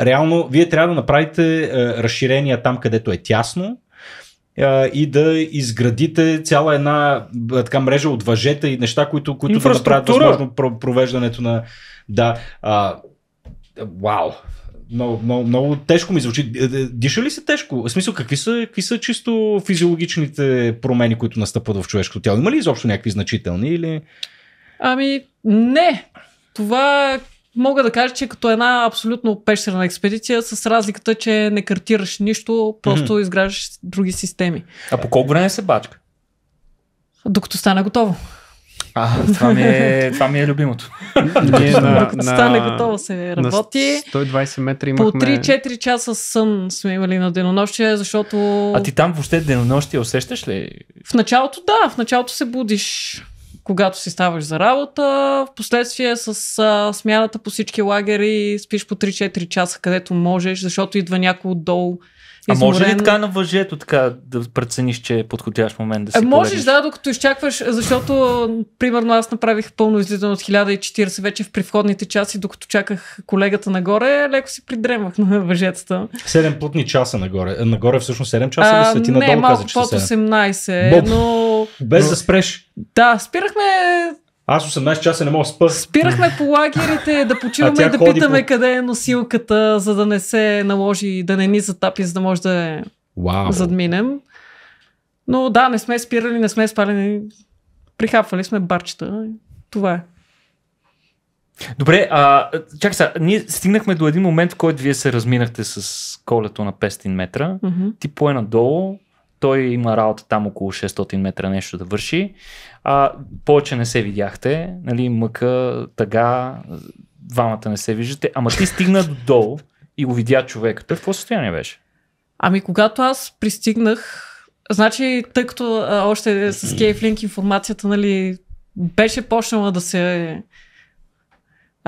Реално, вие трябва да направите разширения там, където е тясно, и да изградите цяла една така мрежа от въжета и неща, които, които да направят възможно провеждането на... Да, а, вау! много, много, много тежко ми звучи. Е, е, диша ли се тежко? В смисъл, какви са, какви са чисто физиологичните промени, които настъпват в човешкото тяло? Има ли изобщо някакви значителни или... Ами, не. Това мога да кажа, че като една абсолютно пещерна експедиция, с разликата, че не картираш нищо, просто mm-hmm. изграждаш други системи. А по колко време се бачка? Докато стана готово. А, [LAUGHS] това ми е, това ми е любимото. Ние на, на... стане готово се работи. На 120 метра имахме... По 3-4 часа сън сме имали на денонощие, защото... А ти там въобще денонощие усещаш ли? В началото да, в началото се будиш когато си ставаш за работа, в последствие с а, смяната по всички лагери спиш по 3-4 часа, където можеш, защото идва някой отдолу а може ли така на въжето така да прецениш, че е подходящ момент да си а, е, Можеш да, докато изчакваш, защото примерно аз направих пълно излизане от 1040 вече в привходните часи, докато чаках колегата нагоре, леко си придремах на въжетата. 7 плътни часа нагоре. Нагоре всъщност 7 часа а, ли са не, надолу? Не, малко под 18, но... Без да спреш. Да, спирахме аз 18 часа не мога да спа. Спирахме по лагерите да почиваме и да питаме по... къде е носилката, за да не се наложи, да не ни затапи, за да може да Вау. задминем. Но да, не сме спирали, не сме спали, прихапвали сме барчета. Това е. Добре, а, чакай сега, ние стигнахме до един момент, в който вие се разминахте с колето на 500 метра. Mm-hmm. Ти пое надолу, той има работа там около 600 метра нещо да върши. А, повече не се видяхте, нали, мъка, тъга, двамата не се виждате. Ама ти стигна додолу и го видя човека. Той в какво състояние беше? Ами когато аз пристигнах, значи тъй като а, още с Кейфлинк информацията нали, беше почнала да се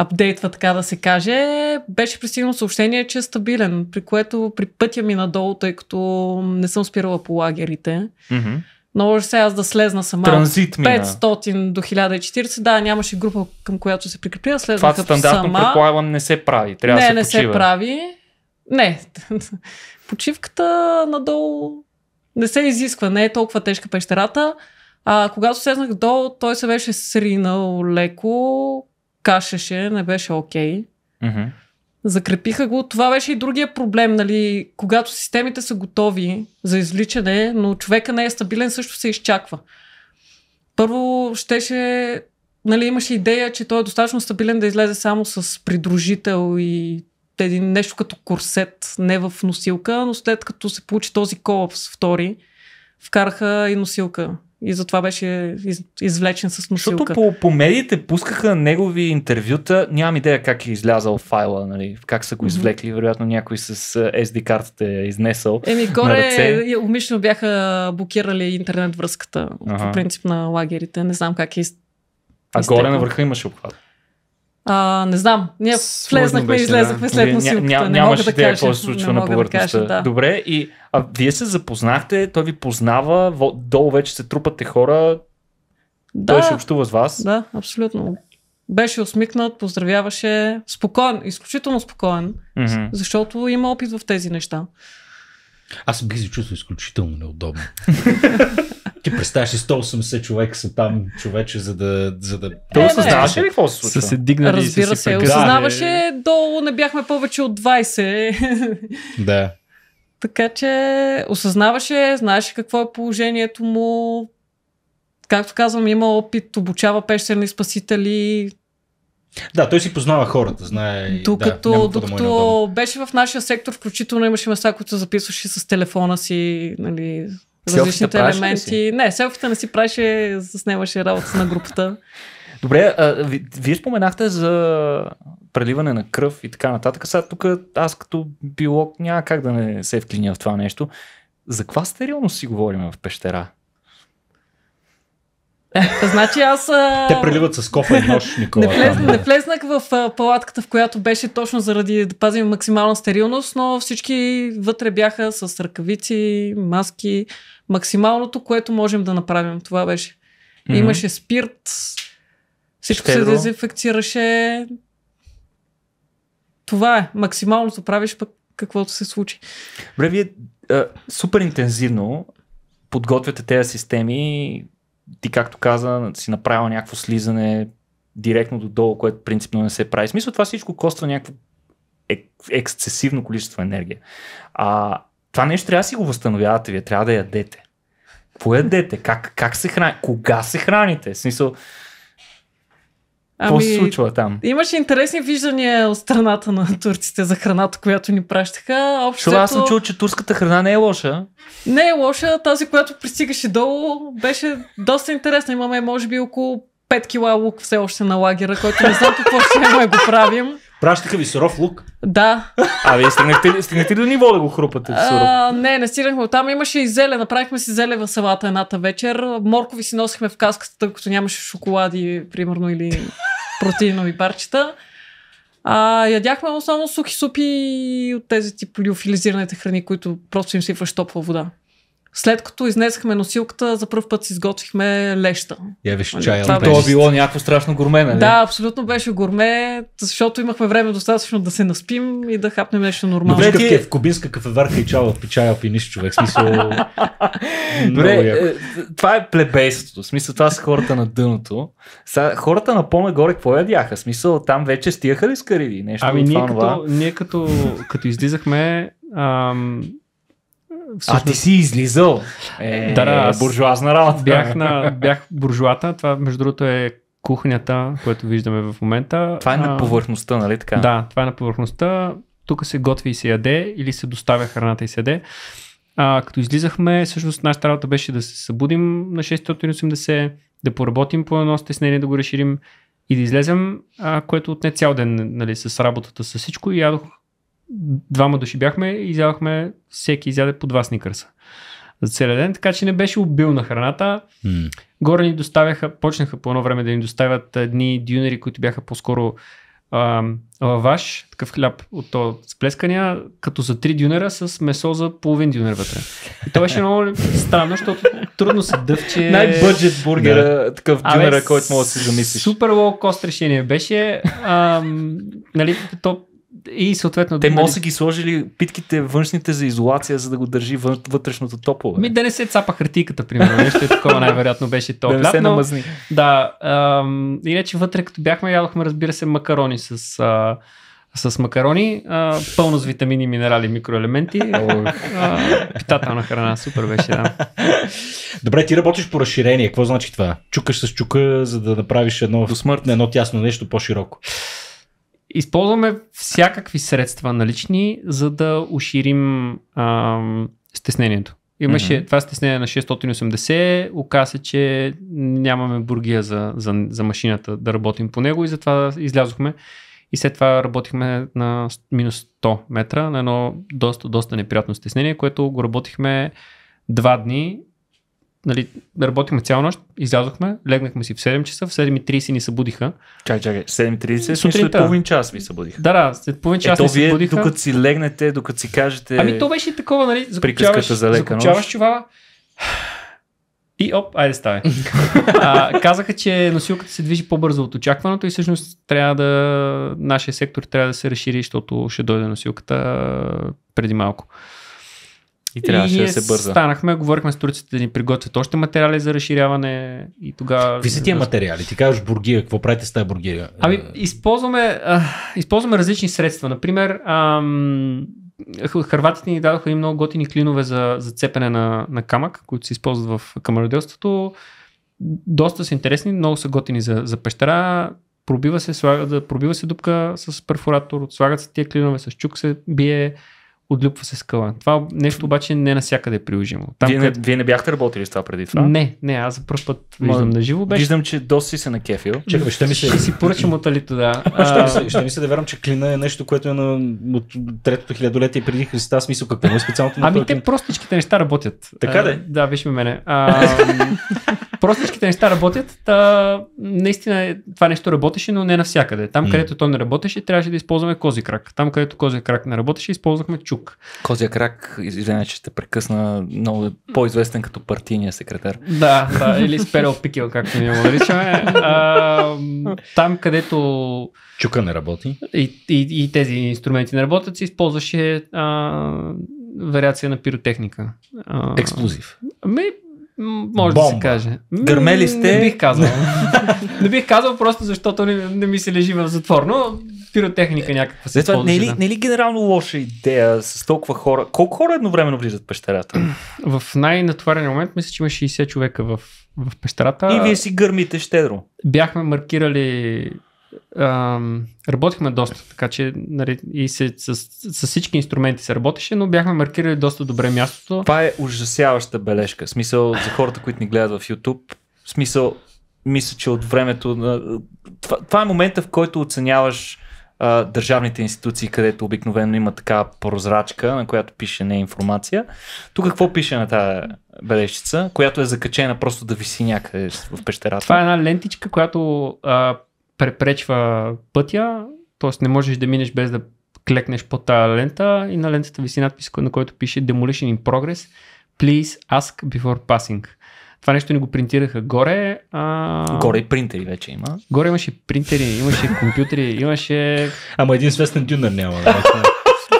апдейтва, така да се каже, беше пристигнало съобщение, че е стабилен, при което при пътя ми надолу, тъй като не съм спирала по лагерите, mm-hmm. Наложи се аз да слезна сама. Транзит мина. 500 до 1040, да, нямаше група към която се прикрепя. Слезнах Това стандартно сама. предполагам не се прави. Трябва не, да се не не се прави. Не, [LAUGHS] почивката надолу не се изисква, не е толкова тежка пещерата. А когато слезнах долу, той се беше сринал леко, кашеше, не беше окей. Okay. Mm-hmm. Закрепиха го. Това беше и другия проблем, нали? Когато системите са готови за извличане, но човека не е стабилен, също се изчаква. Първо щеше, нали, имаше идея, че той е достатъчно стабилен да излезе само с придружител и един нещо като корсет, не в носилка, но след като се получи този колапс втори, вкараха и носилка и затова беше из, извлечен с носилка. Защото по, по медиите пускаха негови интервюта. Нямам идея как е излязал файла, нали, как са го извлекли. Mm-hmm. Вероятно някой с е, SD картата е изнесъл. Еми, горе е, умишлено бяха блокирали интернет връзката ага. по принцип на лагерите. Не знам как е из... А изтекло. горе на върха имаше обхват. А, не знам, ние влезнахме и излезахме да. след носилката. Ня, ня, не нямаш да идея какво се случва на повърхността. Да да. Добре, и а вие се запознахте, той ви познава, долу вече се трупате хора, да, той се общува с вас. Да, абсолютно. Беше усмикнат, поздравяваше, спокоен, изключително спокоен, mm-hmm. защото има опит в тези неща. Аз бих се чувствал изключително неудобно. [LAUGHS] Ти представяш и 180 човека са там, човече, за да... За да... Е, той осъзнаваше ли какво се случва? се дигнали Разбира се, осъзнаваше. Долу не бяхме повече от 20. Да. Така че осъзнаваше, знаеше какво е положението му. Както казвам, има опит, обучава пещерни спасители, да, той си познава хората, знае. Докато, да, докато да е беше в нашия сектор, включително имаше места, които записваше с телефона си, нали, различните елементи. Не, селфите не си праше, заснемаше работа на групата. Добре, а, ви, вие споменахте за преливане на кръв и така нататък. Сега тук аз като биолог няма как да не се вклиня в това нещо. За каква стерилност си говорим в пещера? Значи аз... А... Те преливат с кофа и нож, Никола. не, влез, не влезнах в а, палатката, в която беше точно заради да пазим максимална стерилност, но всички вътре бяха с ръкавици, маски, максималното, което можем да направим. Това беше. Mm-hmm. Имаше спирт, всичко Штедро. се дезинфекцираше. Това е. Максималното правиш пък каквото се случи. Добре, вие е, супер интензивно подготвяте тези системи ти както каза, си направил някакво слизане директно додолу, което принципно не се прави. В смисъл това всичко коства някакво ексцесивно количество енергия. А това нещо трябва да си го възстановявате, вие трябва да ядете. Поядете? Как, как се храните? Кога се храните? В смисъл, какво ами, се случва там? Имаше интересни виждания от страната на турците за храната, която ни пращаха. Общо, аз съм чул, че турската храна не е лоша. Не е лоша. Тази, която пристигаше долу, беше доста интересна. Имаме, може би, около 5 кила лук все още на лагера, който не знам какво ще е, го правим. Пращаха ви суров лук? Да. А вие стигнахте, стигнахте ли до ниво да го хрупате? Суров? А, не, не стигнахме. Там имаше и зеле. Направихме си зеле в салата едната вечер. Моркови си носихме в каската, тъй като нямаше шоколади, примерно, или протеинови парчета. А, ядяхме основно сухи супи от тези тип лиофилизираните храни, които просто им сипваш топла вода. След като изнесахме носилката, за първ път си изготвихме леща. Я виж нали, чай, Това беше... било някакво страшно гурме, нали? Да, абсолютно беше гурме, защото имахме време достатъчно да се наспим и да хапнем нещо нормално. Добре, ти... в кубинска кафеварка и чава в печая пиниш човек. Смисъл... [LAUGHS] Добре, е, това е плебейството. Смисъл, това са хората на дъното. Са, хората на по-нагоре какво ядяха? Смисъл, там вече стияха ли с кариди? Нещо ами ние, това, като, ние като, като излизахме, ам, Всъщност... А ти си излизал. Е, да, да, буржуазна работа. Бях, на, бях буржуата. Това, между другото, е кухнята, което виждаме в момента. Това е на повърхността, нали така? Да, това е на повърхността. Тук се готви и се яде или се доставя храната и се яде. А, като излизахме, всъщност нашата работа беше да се събудим на 680, да поработим по едно стеснение, да го разширим и да излезем, а, което отне цял ден нали, с работата, с всичко и ядох двама души бяхме и взявахме всеки изяде по два сникърса за целия ден, така че не беше обилна храната. Mm. Горе ни доставяха, почнаха по едно време да ни доставят едни дюнери, които бяха по-скоро а, лаваш, такъв хляб от то сплескания, като за три дюнера с месо за половин дюнер вътре. И то беше много странно, защото трудно се дъвче. Най-бъджет бургера, да. такъв дюнера, който мога да си замислиш. Супер лоу кост решение беше. А, нали, то и съответно. Те може да нали- са ги сложили питките външните за изолация, за да го държи вътрешното топло. Ми да не се цапа хартийката, примерно. Нещо е такова [LAUGHS] най-вероятно беше топло. да не се намазни. Да. Ам, иначе вътре, като бяхме, ядохме, разбира се, макарони с. А, с макарони, а, пълно с витамини, минерали, микроелементи. [LAUGHS] а, питателна храна, супер беше, да. Добре, ти работиш по разширение. Какво значи това? Чукаш с чука, за да направиш едно, До едно тясно нещо по-широко. Използваме всякакви средства налични, за да уширим ам, стеснението. Имаше mm-hmm. това стеснение на 680, оказа че нямаме бургия за, за, за машината да работим по него и затова излязохме. И след това работихме на минус 100 метра, на едно доста, доста неприятно стеснение, което го работихме два дни нали, работихме цяла нощ, излязохме, легнахме си в 7 часа, в 7.30 ни събудиха. Чакай, чакай, 7.30 сутринта. след половин час ми събудиха. Да, да, след половин час Ето, ни събудиха. Докато си легнете, докато си кажете... Ами то беше такова, нали, закупчаваш, за закучаваш чувала и оп, айде ставай. [LAUGHS] казаха, че носилката се движи по-бързо от очакваното и всъщност трябва да... Нашия сектор трябва да се разшири, защото ще дойде носилката преди малко. И трябваше и да се бърза. Станахме, говорихме с турците да ни приготвят още материали за разширяване и тогава. Какви са тия материали? Ти казваш бургия, какво правите с тази бургия? Ами, е, използваме, а, използваме различни средства. Например, ам, Харватите ни дадоха и много готини клинове за, за цепене на, на камък, които се използват в камероделството. Доста са интересни, много са готини за, за пещера. Пробива се, слага, да, пробива се дупка с перфоратор, слагат се тия клинове, с чук се бие отлюпва се скала. Това нещо обаче не е навсякъде приложимо. Там, вие, къде... не, вие не бяхте работили с това преди това? Не, не, аз за първ път виждам на живо. Беше. Виждам, че доста си се кефил. Чакай, ще ми се. Ще си поръчам от Алито, да. А... Ще, ми се, ще ми се да вярвам, че клина е нещо, което е на от третото хилядолетие преди Христа. Смисъл, какво е специалното Ами те простичките неща работят. Така да. Да, виж ме мене. А, [LAUGHS] Просто всичките неща работят. Та, наистина е, това нещо работеше, но не навсякъде. Там, където то не работеше, трябваше да използваме кози крак. Там, където кози крак не работеше, използвахме чук. Кози крак, извинявай, че ще прекъсна, много е по-известен като партийния секретар. Да, да, или сперел пикел, както ние го наричаме. А, там, където. Чука не работи. И, и, и тези инструменти не работят, се използваше а, вариация на пиротехника. А, Експлозив. Ами, може Бомба. да се каже. Гърмели сте? Не бих казал. [LAUGHS] не бих казал просто защото не, не ми се лежи в затвор, но пиротехника е, някаква се Това, не, е ли, не е ли генерално лоша идея с толкова хора? Колко хора едновременно влизат в пещерата? В най натварения момент мисля, че има 60 човека в, в пещерата. И вие си гърмите щедро. Бяхме маркирали работихме доста, така че нали, и се, с, с всички инструменти се работеше, но бяхме маркирали доста добре мястото. Това е ужасяваща бележка. Смисъл за хората, които ни гледат в YouTube. Смисъл, мисля, че от времето. На... Това, това е момента, в който оценяваш а, държавните институции, където обикновено има така прозрачка, на която пише не информация. Тук какво пише на тази бележчица, която е закачена просто да виси някъде в пещерата? Това е една лентичка, която а, препречва пътя, т.е. не можеш да минеш без да клекнеш по тая лента и на лентата виси надпис, на който пише Demolition in Progress, please ask before passing. Това нещо ни го принтираха горе. А... Горе и принтери вече има. Горе имаше принтери, имаше компютри, имаше... Ама един свестен дюнер няма.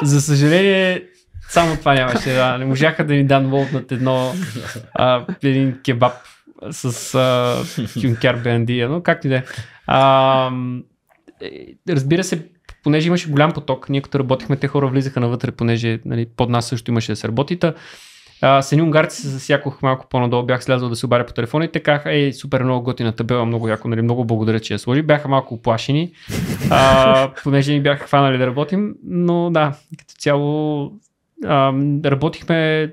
За съжаление, само това нямаше. Да. Не можаха да ни дан волт над едно, а, един кебаб с uh, Юнкер Бенди, но както и да е. е. Разбира се, понеже имаше голям поток, ние като работихме, те хора влизаха навътре, понеже нали, под нас също имаше да се работи. А, с едни унгарци се засякох малко по-надолу, бях слязал да се обаря по телефона и те казаха, ей, супер много готина табела, много яко, нали, много благодаря, че я сложи. Бяха малко оплашени, а, понеже ни бяха хванали да работим, но да, като цяло а, работихме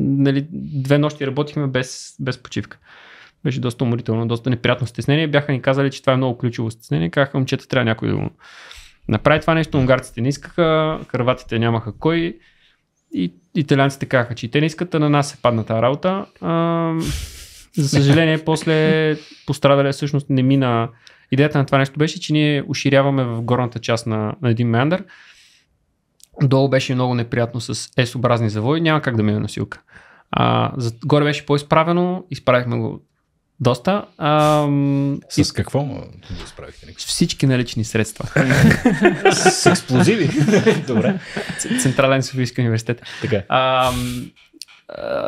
нали, две нощи работихме без, без почивка. Беше доста уморително, доста неприятно стеснение. Бяха ни казали, че това е много ключово стеснение. Казаха, момчета, трябва някой да го направи това нещо. Унгарците не искаха, хърватите нямаха кой. И италианците казаха, че и те не искат, на нас се падна тази работа. А, за съжаление, [LAUGHS] после пострадалия всъщност не мина. Идеята на това нещо беше, че ние уширяваме в горната част на, на един меандър, долу беше много неприятно с S-образни завои, няма как да мине на силка. А, за, горе беше по-изправено, изправихме го доста. А, с и... какво го изправихте? С всички налични средства. с експлозиви? [LAUGHS] Добре. Централен Софийски университет. Така. А,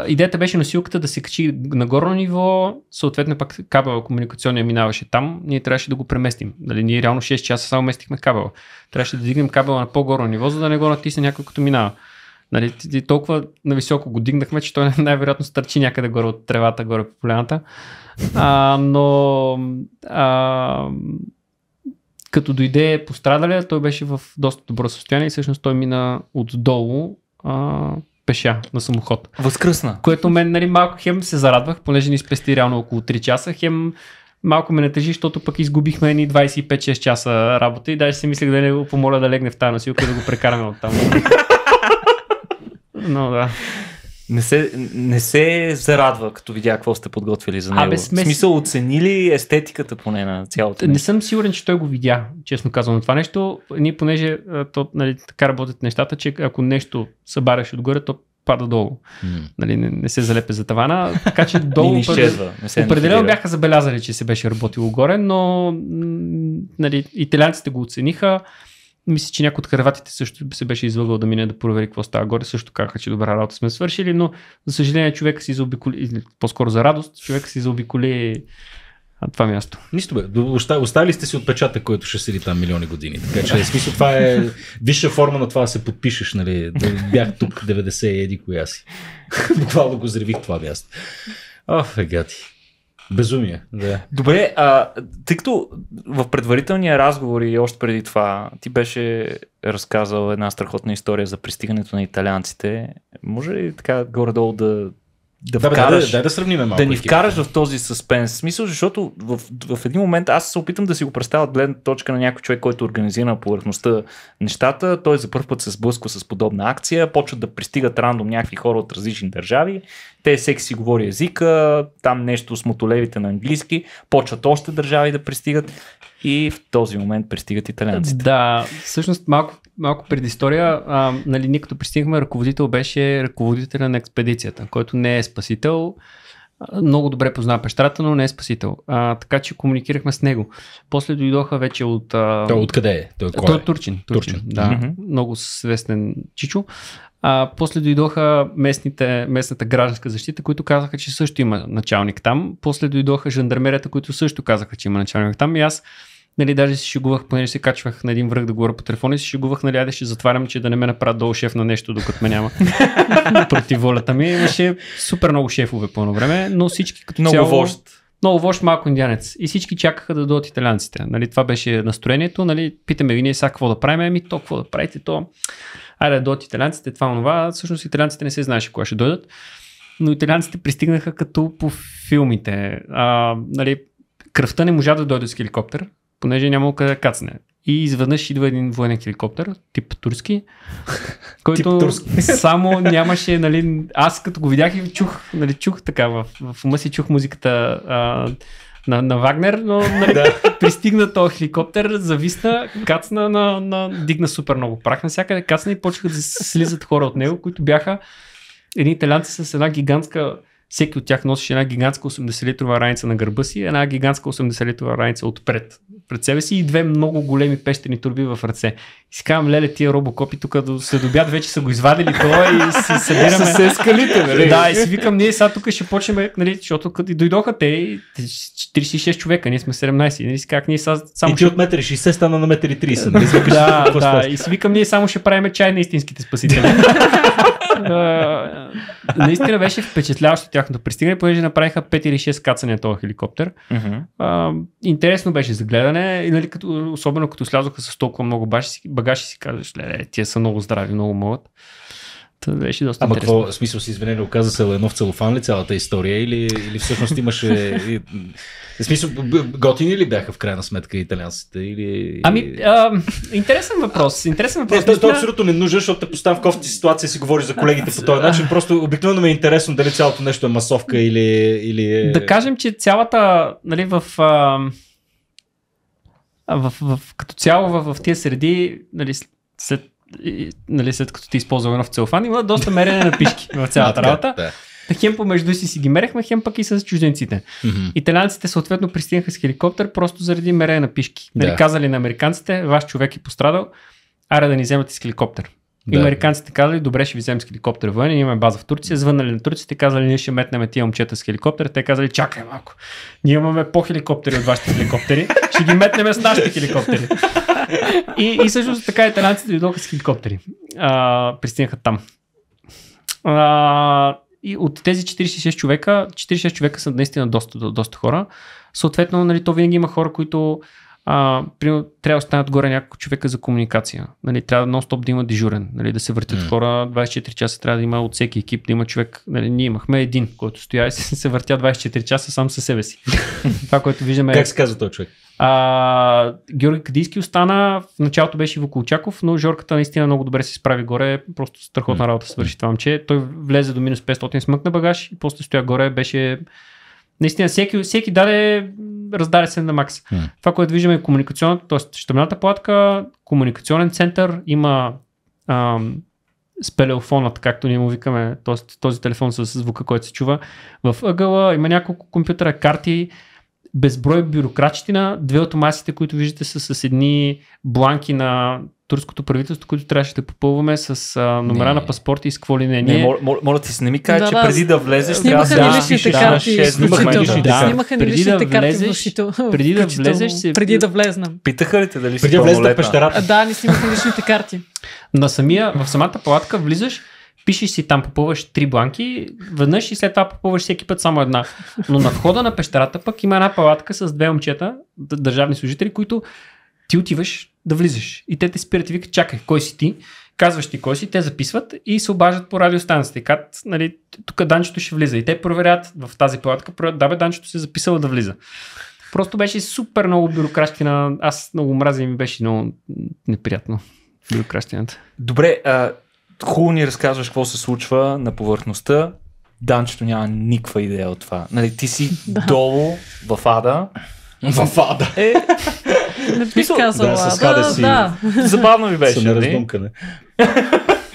идеята беше носилката да се качи на горно ниво, съответно пак кабела комуникационния минаваше там, ние трябваше да го преместим. Дали, ние реално 6 часа само местихме кабела. Трябваше да дигнем кабела на по-горно ниво, за да не го натисне някой като минава. Нали, толкова толкова нависоко го дигнахме, че той [LAUGHS] най-вероятно стърчи някъде горе от тревата, горе по поляната. А, но а, като дойде пострадалия, той беше в доста добро състояние и всъщност той мина отдолу а, пеша на самоход. Възкръсна. Което мен нали, малко хем се зарадвах, понеже ни спести реално около 3 часа. Хем малко ме тежи, защото пък изгубихме ни 25-6 часа работа и даже си мислех да не го помоля да легне в тази насилка и да го прекараме оттам. [LAUGHS] Но да. Не се, не се зарадва, като видя какво сте подготвили за него. Абе, сме... В смисъл, оценили естетиката поне на цялото. Не съм сигурен, че той го видя, честно казвам. Това нещо, ние понеже то, нали, така работят нещата, че ако нещо събаряш отгоре, то пада долу. Нали, не, не се залепя за тавана, така че [LAUGHS] долу не изчезва, не определено бяха забелязали, че се беше работило горе, но нали, италианците го оцениха. Мисля, че някой от харватите също се беше излъгал да мине да провери какво става горе. Също казаха, че добра работа сме свършили, но за съжаление човека си заобиколи, по-скоро за радост, човек си заобиколи това място. Нищо бе, оставили сте си отпечатък, който ще седи там милиони години. Така че, смисъл, това е висша форма на това да се подпишеш, нали? Да бях тук 90 еди коя си. [LAUGHS] Буквално го зревих това място. Оф, егати. Безумие, да. Добре, а, тъй като в предварителния разговор и още преди това ти беше разказал една страхотна история за пристигането на италианците, може ли така горе-долу да да, да, вкараш, да, да, да, сравним малко. Да ни вкараш в този съспенс. Смисъл, защото в, в един момент аз се опитам да си го представя от гледна точка на някой човек, който организира на повърхността нещата. Той за първ път се сблъсква с подобна акция, почват да пристигат рандом някакви хора от различни държави. Те всеки си говори езика, там нещо с мотолевите на английски, почват още държави да пристигат и в този момент пристигат италианците. Да, всъщност малко малко предистория. А, нали, ние като пристигнахме, ръководител беше ръководителя на експедицията, който не е спасител. Много добре позна пещерата, но не е спасител. А, така че комуникирахме с него. После дойдоха вече от. А... Той откъде е? Той, кой Той е турчин. Турчин. турчин. Да, mm-hmm. много свестен чичо. А, после дойдоха местните, местната гражданска защита, които казаха, че също има началник там. После дойдоха жандармерията, които също казаха, че има началник там. И аз нали, даже си шегувах, понеже се качвах на един връх да говоря по телефона и си шегувах, нали, да ще затварям, че да не ме направят долу шеф на нещо, докато ме няма. [LAUGHS] Против волята ми имаше супер много шефове по едно време, но всички като много цяло... Вожд. Много вожд, малко индианец. И всички чакаха да дойдат италянците. Нали, това беше настроението. Нали, питаме ви ние сега какво да правим, ами то какво да правите, то айде да дойдат италянците, това, това. Всъщност италянците не се знаеше кога ще дойдат. Но италянците пристигнаха като по филмите. А, нали, кръвта не можа да дойде с хеликоптер, понеже няма къде да кацне. И изведнъж идва един военен хеликоптер, тип турски, [LAUGHS] който тип турски. [LAUGHS] само нямаше, нали, аз като го видях и чух, нали, чух така, в, в ума си чух музиката а, на, на Вагнер, но нали, [LAUGHS] да. пристигна този хеликоптер, зависна, кацна, на, на, дигна супер много прах навсякъде, кацна и почнаха да слизат хора от него, които бяха едни италянци с една гигантска всеки от тях носеше една гигантска 80-литрова раница на гърба си, една гигантска 80-литрова раница отпред пред себе си и две много големи пещени турби в ръце. И си казвам, леле, тия робокопи тук до след обяд вече са го извадили това и се събираме. С ескалите, нали? Да, и си викам, ние сега тук ще почнем, нали, защото като дойдоха те, 46 човека, ние сме 17, нали, как ние са, само... И ти ще... от 1,60 60 стана на 1,30. 30, нали? да, да, и си викам, ние само ще правим чай на истинските спасители. [LAUGHS] Е, наистина беше впечатляващо тяхното пристигане, понеже направиха 5 или 6 кацания този хеликоптер. Uh-huh. А, интересно беше за гледане, и, нали, като, особено като слязоха с толкова много багаж и си казваш, тия са много здрави, много могат. Това беше доста Ама какво, смисъл си извинение, оказа се Ленов целофан ли цялата история или, или всъщност имаше... [LAUGHS] в смисъл, готини ли бяха в крайна сметка италианците или... Ами, а, интересен въпрос. Интересен въпрос. Не, той, абсолютно не нужен, защото те поставя в кофти ситуация си говори за колегите по този начин. Просто обикновено ми е интересно дали цялото нещо е масовка или... или... Е- да кажем, че цялата, нали, в... А... В, в, като цяло в, в тия среди, нали, след и, нали, след като ти използвал в целофан, има доста мерене на пишки в цялата [LAUGHS] работа. Да. Хем помежду си си ги мерехме, хем пък и с чужденците. Mm-hmm. Италианците съответно пристигнаха с хеликоптер просто заради мерене на пишки. Нали, да. Казали на американците, ваш човек е пострадал, аре да ни вземат с хеликоптер. Да. И американците казали, добре, ще ви вземем с хеликоптер вън, имаме база в Турция. Звънали на турците, казали, ние ще метнем тия момчета с хеликоптер. Те казали, чакай малко, ние имаме по-хеликоптери от вашите хеликоптери, ще ги метнем с нашите хеликоптери. и, и също така италянците дойдоха с хеликоптери. А, пристигнаха там. А, и от тези 46 човека, 46 човека са наистина доста, доста хора. Съответно, нали, то винаги има хора, които а, примерно, трябва да останат горе някакво човека за комуникация. Нали, трябва нон-стоп да има дежурен, нали, да се въртят mm. хора 24 часа, трябва да има от всеки екип, да има човек. Нали, ние имахме един, който стоя и се, [LAUGHS] се въртя 24 часа сам със себе си. [LAUGHS] Това, което виждаме. Е- как се казва този човек? А, Георги Кадийски остана, в началото беше Иво Колчаков, но Жорката наистина много добре се справи горе, просто страхотна работа свърши това момче. Той влезе до минус 500, смъкна багаж и после стоя горе, беше Наистина, всеки, всеки даде, раздаде се на макс. Mm. Това, което виждаме е комуникационната, т.е. щамната платка, комуникационен център, има ам, спелеофонът, както ние му викаме, т.е. този телефон с звука, който се чува в ъгъла, има няколко компютъра, карти, безброй бюрократчетина. Две от масите, които виждате са с едни бланки на турското правителство, които трябваше да попълваме с а, номера не. на паспорта и с какво ли не. Ние... не моля, ти се, не ми кажа, да, че да, преди да влезеш, трябва да, да пишеш на 6. Снимаха ни личните карти. Снимаха ни карти Преди да влезеш, се... преди да влезна. Питаха ли те дали си Преди да влезеш пещерата. Да, ни снимаха личните карти. На самия, в самата палатка влизаш пишеш си там, попълваш три бланки, веднъж и след това попълваш всеки път само една. Но на входа на пещерата пък има една палатка с две момчета, държавни служители, които ти отиваш да влизаш. И те те спират и викат, чакай, кой си ти? Казваш ти кой си, те записват и се обаждат по радиостанцията кат, нали, тук данчето ще влиза. И те проверят в тази палатка, проверят, да бе, данчето се е записало да влиза. Просто беше супер много бюрокращина. Аз много мразя и ми беше много неприятно бюрокращината. Добре, а, хубаво ни разказваш какво се случва на повърхността, Данчето няма никаква идея от това. Нали, ти си [LAUGHS] да. долу в ада. [LAUGHS] В ада. Е, не би казала. Да, с да, си. Да. Забавно ви беше. Нали? Не,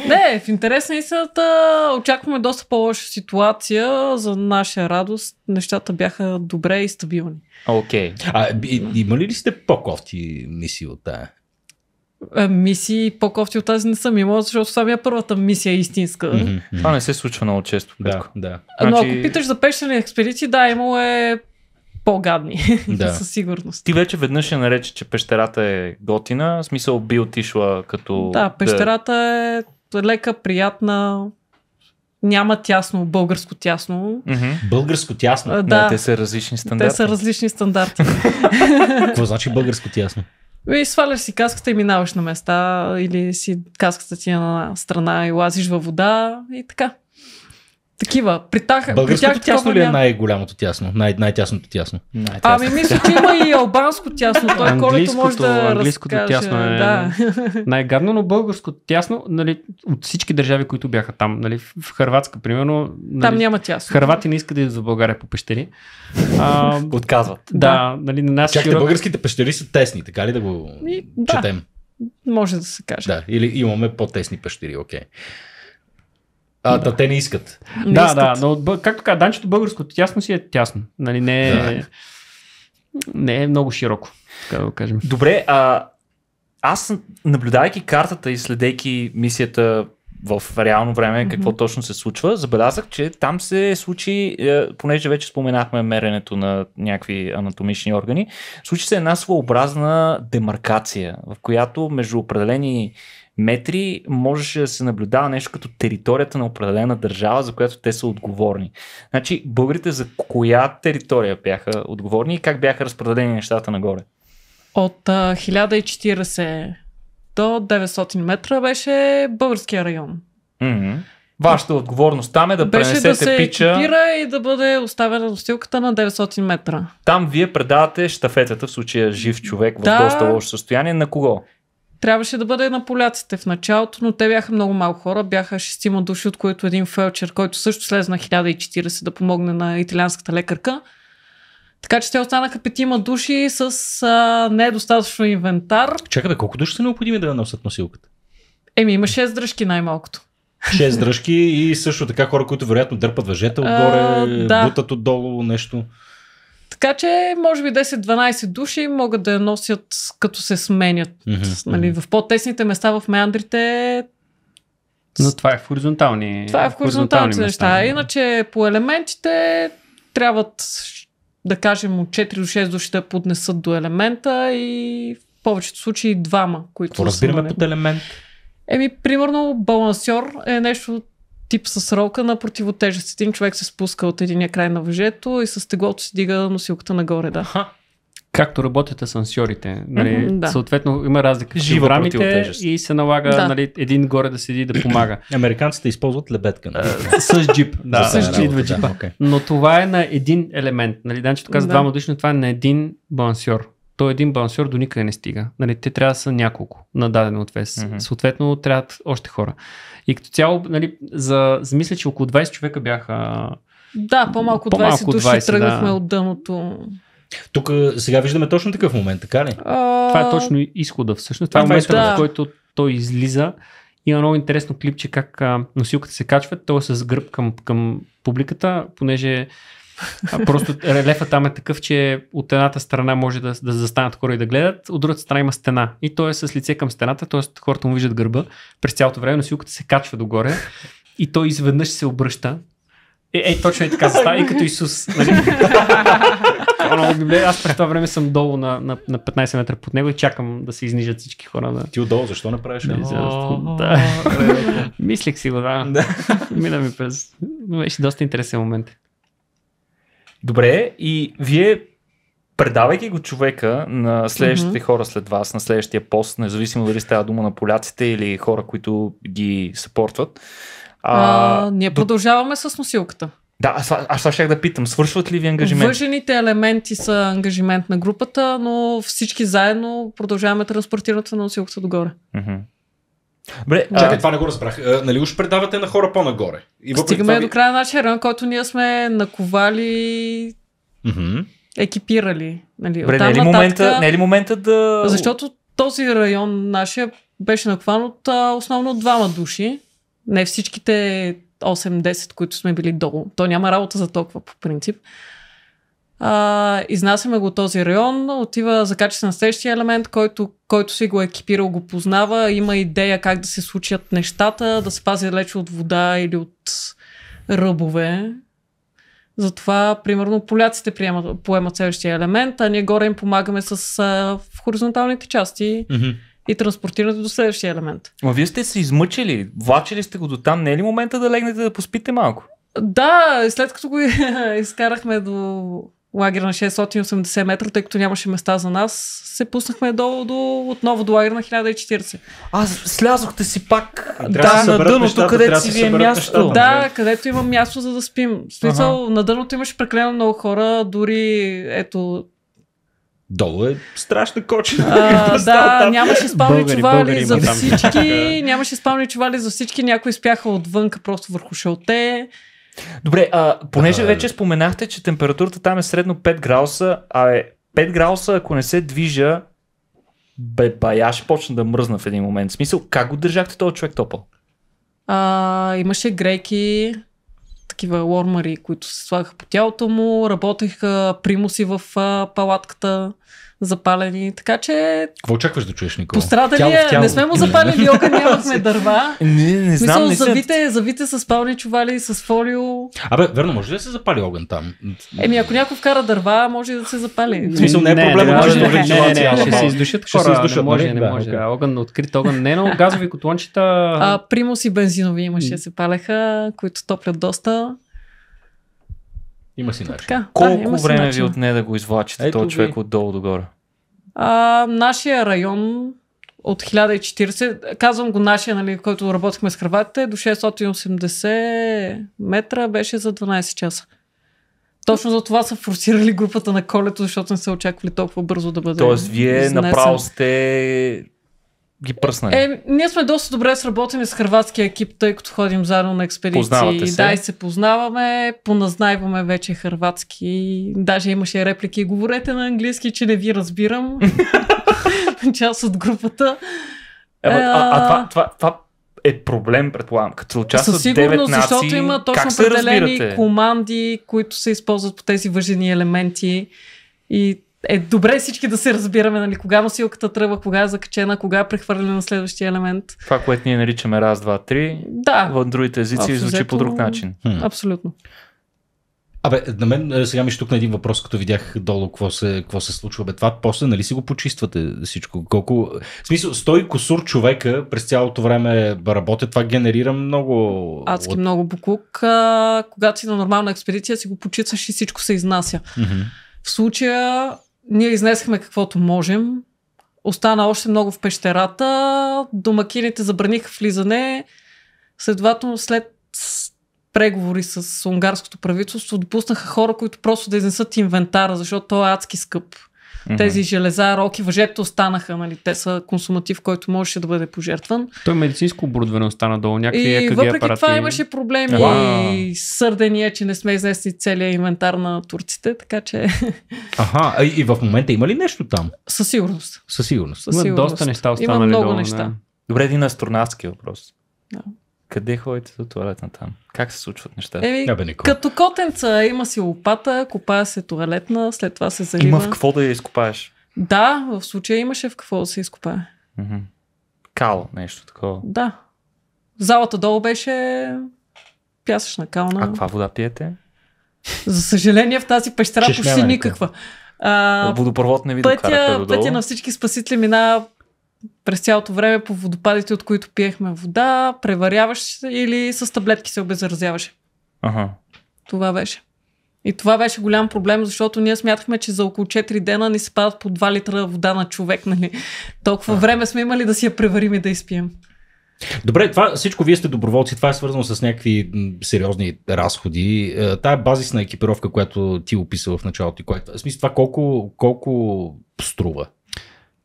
[LAUGHS] Не, в интерес на истината очакваме доста по-лоша ситуация. За наша радост нещата бяха добре и стабилни. Окей. Okay. А и, има ли сте по-кофти мисии от тая? Е, мисии по-кофти от тази не съм имала, защото това ми е първата мисия истинска. Mm-hmm. Това не се случва много често. Да, да. Но значи... ако питаш за пещерни експедиции, да, имало е по-гадни, [LAUGHS] да. със сигурност. Ти вече веднъж я нарече, че пещерата е готина, в смисъл би отишла като... Да, пещерата е лека, приятна, няма тясно, българско тясно. Mm-hmm. Българско тясно? да. Не, те са различни стандарти. Те са различни стандарти. [LAUGHS] Какво значи българско тясно? И сваляш си каската и минаваш на места или си каската ти е на страна и лазиш във вода и така такива. При, тах, при тях тясно ли е най-голямото тясно? Най- най-тясното тясно? най Ами мисля, че има и албанско тясно. Той колето може да Английското разкаже, тясно е да. [LAUGHS] най-гадно, но българското тясно нали, от всички държави, които бяха там. Нали, в Харватска, примерно. Нали, там няма тясно. Харвати не искат да идват за България по пещери. А, [LAUGHS] Отказват. Да, нали, на нас Чакайте, широк... българските пещери са тесни, така ли да го и, четем? Може да се каже. Да, или имаме по-тесни пещери, окей. Okay. А, да. да, те не искат. Не да, искат. да, но както каза, данчето българското тясно си е тясно. Нали, не, е, да. не е много широко, така да го кажем. Добре, а, аз наблюдавайки картата и следейки мисията в реално време какво mm-hmm. точно се случва, забелязах, че там се случи, е, понеже вече споменахме меренето на някакви анатомични органи, случи се една своеобразна демаркация, в която между определени метри можеше да се наблюдава нещо като територията на определена държава, за която те са отговорни. Значи, българите за коя територия бяха отговорни и как бяха разпределени нещата нагоре? От 1040 до 900 метра беше българския район. Mm-hmm. Вашата отговорност там е да Беше пренесете да се пича. и да бъде оставена достилката на 900 метра. Там вие предавате штафетата, в случая жив човек в да. доста лошо състояние, на кого? трябваше да бъде на поляците в началото, но те бяха много малко хора. Бяха шестима души, от които един фелчер, който също слезе на 1040 да помогне на италианската лекарка. Така че те останаха петима души с а, недостатъчно инвентар. Чакай бе, колко души са необходими да носят носилката? Еми, има шест дръжки най-малкото. Шест дръжки и също така хора, които вероятно дърпат въжета отгоре, а, да. бутат отдолу нещо. Така че, може би 10-12 души могат да я носят като се сменят. Mm-hmm. Нали, в по-тесните места, в меандрите. Но това е в хоризонтални. Това е в хоризонталните хоризонтални неща. Места. Иначе по елементите трябват, да кажем, от 4 до 6 души да поднесат до елемента и в повечето случаи двама, които. Какво разбираме под елемент? Еми, примерно, балансьор е нещо тип с ролка на противотежестите. Един човек се спуска от единия край на въжето и с теглото си дига носилката нагоре, да. Аха. Както работят асансьорите. Нали, mm-hmm, да. Съответно има разлика в килограмите и се налага да. нали, един горе да седи да помага. [CLEARS THROAT] Американците използват лебедка. Uh, с джип. [LAUGHS] да, с джип. Да, джипа. Да, okay. Но това е на един елемент. Нали, Данчето каза два двама това е на един балансьор то един балансьор до никъде не стига. Нали, те трябва да са няколко на даден отвес. Mm-hmm. Съответно, трябват още хора. И като цяло, нали, за, за мисля, че около 20 човека бяха. Да, по-малко 20, по-малко 20 души тръгнахме да. от дъното. Тук сега виждаме точно такъв момент, така ли? А... Това е точно изхода всъщност. Това, е това е момента, да. в който той излиза. Има много интересно клипче как а, носилката се качва. Той е с гръб към, към публиката, понеже а просто релефа там е такъв, че от едната страна може да, да застанат хора и да гледат, от другата страна има стена. И той е с лице към стената, т.е. хората му виждат гърба през цялото време, но силката се качва догоре и той изведнъж се обръща. Е, е точно е така, застава и като Исус. Нали? [LAUGHS] аз през това време съм долу на, на, на 15 метра под него и чакам да се изнижат всички хора. Да. Ти отдолу, защо не правиш? Нали, да, да. [LAUGHS] Мислех си го, да. Мина ми през... Беше доста интересен момент. Добре, и вие предавайки го човека на следващите mm-hmm. хора след вас, на следващия пост, независимо дали става дума на поляците или хора, които ги съпортват. А, а, ние до... продължаваме с носилката. Да, аз, това щях да питам. Свършват ли ви ангажимент? Вържените елементи са ангажимент на групата, но всички заедно продължаваме транспортирането на носилката догоре. Mm-hmm. Бре, Чакай, а... това не го разбрах. А, нали уж предавате на хора по-нагоре? И Стигаме това... до края на нашия район, който ние сме наковали, mm-hmm. екипирали. Нали, Бре, не е, ли нататък... момента, не е ли момента да... Защото този район нашия беше накован от а, основно от двама души. Не всичките 8-10, които сме били долу. То няма работа за толкова по принцип а, изнасяме го този район, отива, закача се на следващия елемент, който, който си го екипирал, го познава, има идея как да се случат нещата, да се пази далеч от вода или от ръбове. Затова, примерно, поляците приемат, поемат следващия елемент, а ние горе им помагаме с а, в хоризонталните части mm-hmm. и транспортирането до следващия елемент. Ма вие сте се измъчили, влачили сте го до там, не е ли момента да легнете да поспите малко? Да, след като го [LAUGHS] изкарахме до лагер на 680 метра, тъй като нямаше места за нас, се пуснахме долу до, отново до лагер на 1040. Аз слязохте си пак а, да, на дъното, където си ви е място. Нещата, да, където има място за да спим. Смисъл, ага. на дъното имаше прекалено много хора, дори ето Долу е страшна кочина. А, [LAUGHS] да, нямаше спални българи, чували българи за всички. [LAUGHS] нямаше спални чували за всички. Някои спяха отвънка, просто върху шалте. Добре, а, понеже а, вече споменахте, че температурата там е средно 5 градуса, а е 5 градуса, ако не се движа, бе, бая ще почна да мръзна в един момент. В смисъл, как го държахте този човек топъл? А, имаше греки, такива лормари, които се слагаха по тялото му, работеха примуси в а, палатката запалени. Така че. Какво очакваш да чуеш, Никола? тяло. Е. не сме му запалили [LAUGHS] огън, нямахме дърва. Не, не знам. Мисъл, не завите, завите с пални чували, с фолио. Абе, верно, може ли да се запали огън там? Еми, ако някой вкара дърва, може да се запали. В смисъл, не е проблема, може да е не, не, ще се издушат хора. Ще се издушат, не може, нали? не може. Огън, открит огън, не, но газови котлончета. А, примус и бензинови имаше, се палеха, които топлят доста. Има си начин. Така, Колко да, време начин. ви отне да го извлачите този човек отдолу догоре? А, нашия район от 1040, казвам го нашия, нали, който работихме с хрватите, до 680 метра беше за 12 часа. Точно за това са форсирали групата на колето, защото не са очаквали толкова бързо да бъде. Тоест, вие изнесен. направо сте ги пръснали? Е, ние сме доста добре сработени с хрватския екип, тъй като ходим заедно на експедиции. Да, и се познаваме, поназнайваме вече хрватски. Даже имаше реплики. Говорете на английски, че не ви разбирам. [LAUGHS] Част от групата. Е, а, а, а това, това, това е проблем, предполагам. Като участват Със сигурност, 9 защото има точно определени разбирате? команди, които се използват по тези въжени елементи. И е добре е всички да се разбираме, нали, кога носилката тръгва, кога е закачена, кога е прехвърлена на следващия елемент. Това, което ние наричаме раз, два, три, да. в другите езици Абсолютно... звучи по друг начин. Абсолютно. Абе, на мен е, сега ми ще на един въпрос, като видях долу какво се, какво се случва. Бе, това после, нали си го почиствате всичко? Колко... В смисъл, стой косур човека през цялото време работя, това генерира много... Адски от... много буклук. А, когато си на нормална експедиция, си го почистваш и всичко се изнася. Mm-hmm. В случая ние изнесахме каквото можем. Остана още много в пещерата. Домакините забраниха влизане. Следователно, след преговори с унгарското правителство, допуснаха хора, които просто да изнесат инвентара, защото той е адски скъп. Тези железа, роки, въжето останаха, нали? Те са консуматив, който можеше да бъде пожертван. Той е медицинско оборудване остана долу някакви И въпреки апарати... това имаше проблеми wow. и сърдения, че не сме изнесли целият инвентар на турците, така че... [LAUGHS] Аха, и, и в момента има ли нещо там? Със сигурност. Със сигурност. Със сигурност. Има доста неща останали Има много долу, неща. Не. Добре, един астронавски въпрос. Да. Къде ходите до туалетна там? Как се случват нещата? Еми, Абе, като котенца има си лопата, копая се туалетна, след това се залива. Има в какво да я изкопаеш. Да, в случая имаше в какво да се изкопае. Кал, нещо такова. Да. Залата долу беше пясъчна кална. А каква вода пиете? За съжаление в тази пещера почти никаква. А, Водопровод не ви пътя, додолу. Пътя на всички спасители мина през цялото време по водопадите, от които пиехме вода, преваряваш се или с таблетки се обезразяваше. Ага. Това беше. И това беше голям проблем, защото ние смятахме, че за около 4 дена ни се падат по 2 литра вода на човек. Нали? Толкова а. време сме имали да си я преварим и да изпием. Добре, това всичко вие сте доброволци, това е свързано с някакви сериозни разходи. Е, тая базисна екипировка, която ти описа в началото, която, в смисъл това колко, колко струва?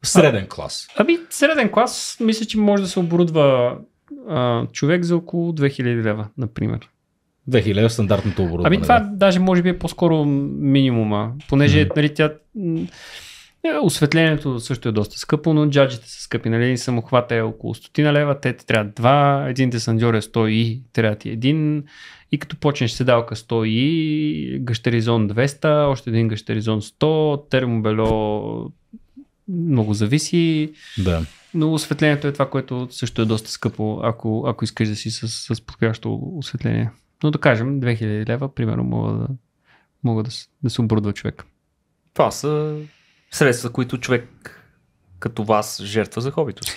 Среден клас. ами, среден клас, мисля, че може да се оборудва а, човек за около 2000 лева, например. 2000 е стандартното оборудване. Ами това да. даже може би е по-скоро минимума, понеже mm. нали, тя... Е, осветлението също е доста скъпо, но джаджите са скъпи. Нали? Самохвата е около 100 лева, те ти трябва два, един десандьор е 100 и трябва ти един. И като почнеш седалка 100 и гъщеризон 200, още един гъщеризон 100, термобело много зависи. Да. Но осветлението е това, което също е доста скъпо, ако, ако искаш да си с, с подходящо осветление. Но да кажем, 2000 лева, примерно, мога да, мога да, да се оборудва човек. Това са средства, които човек като вас жертва за хобито си.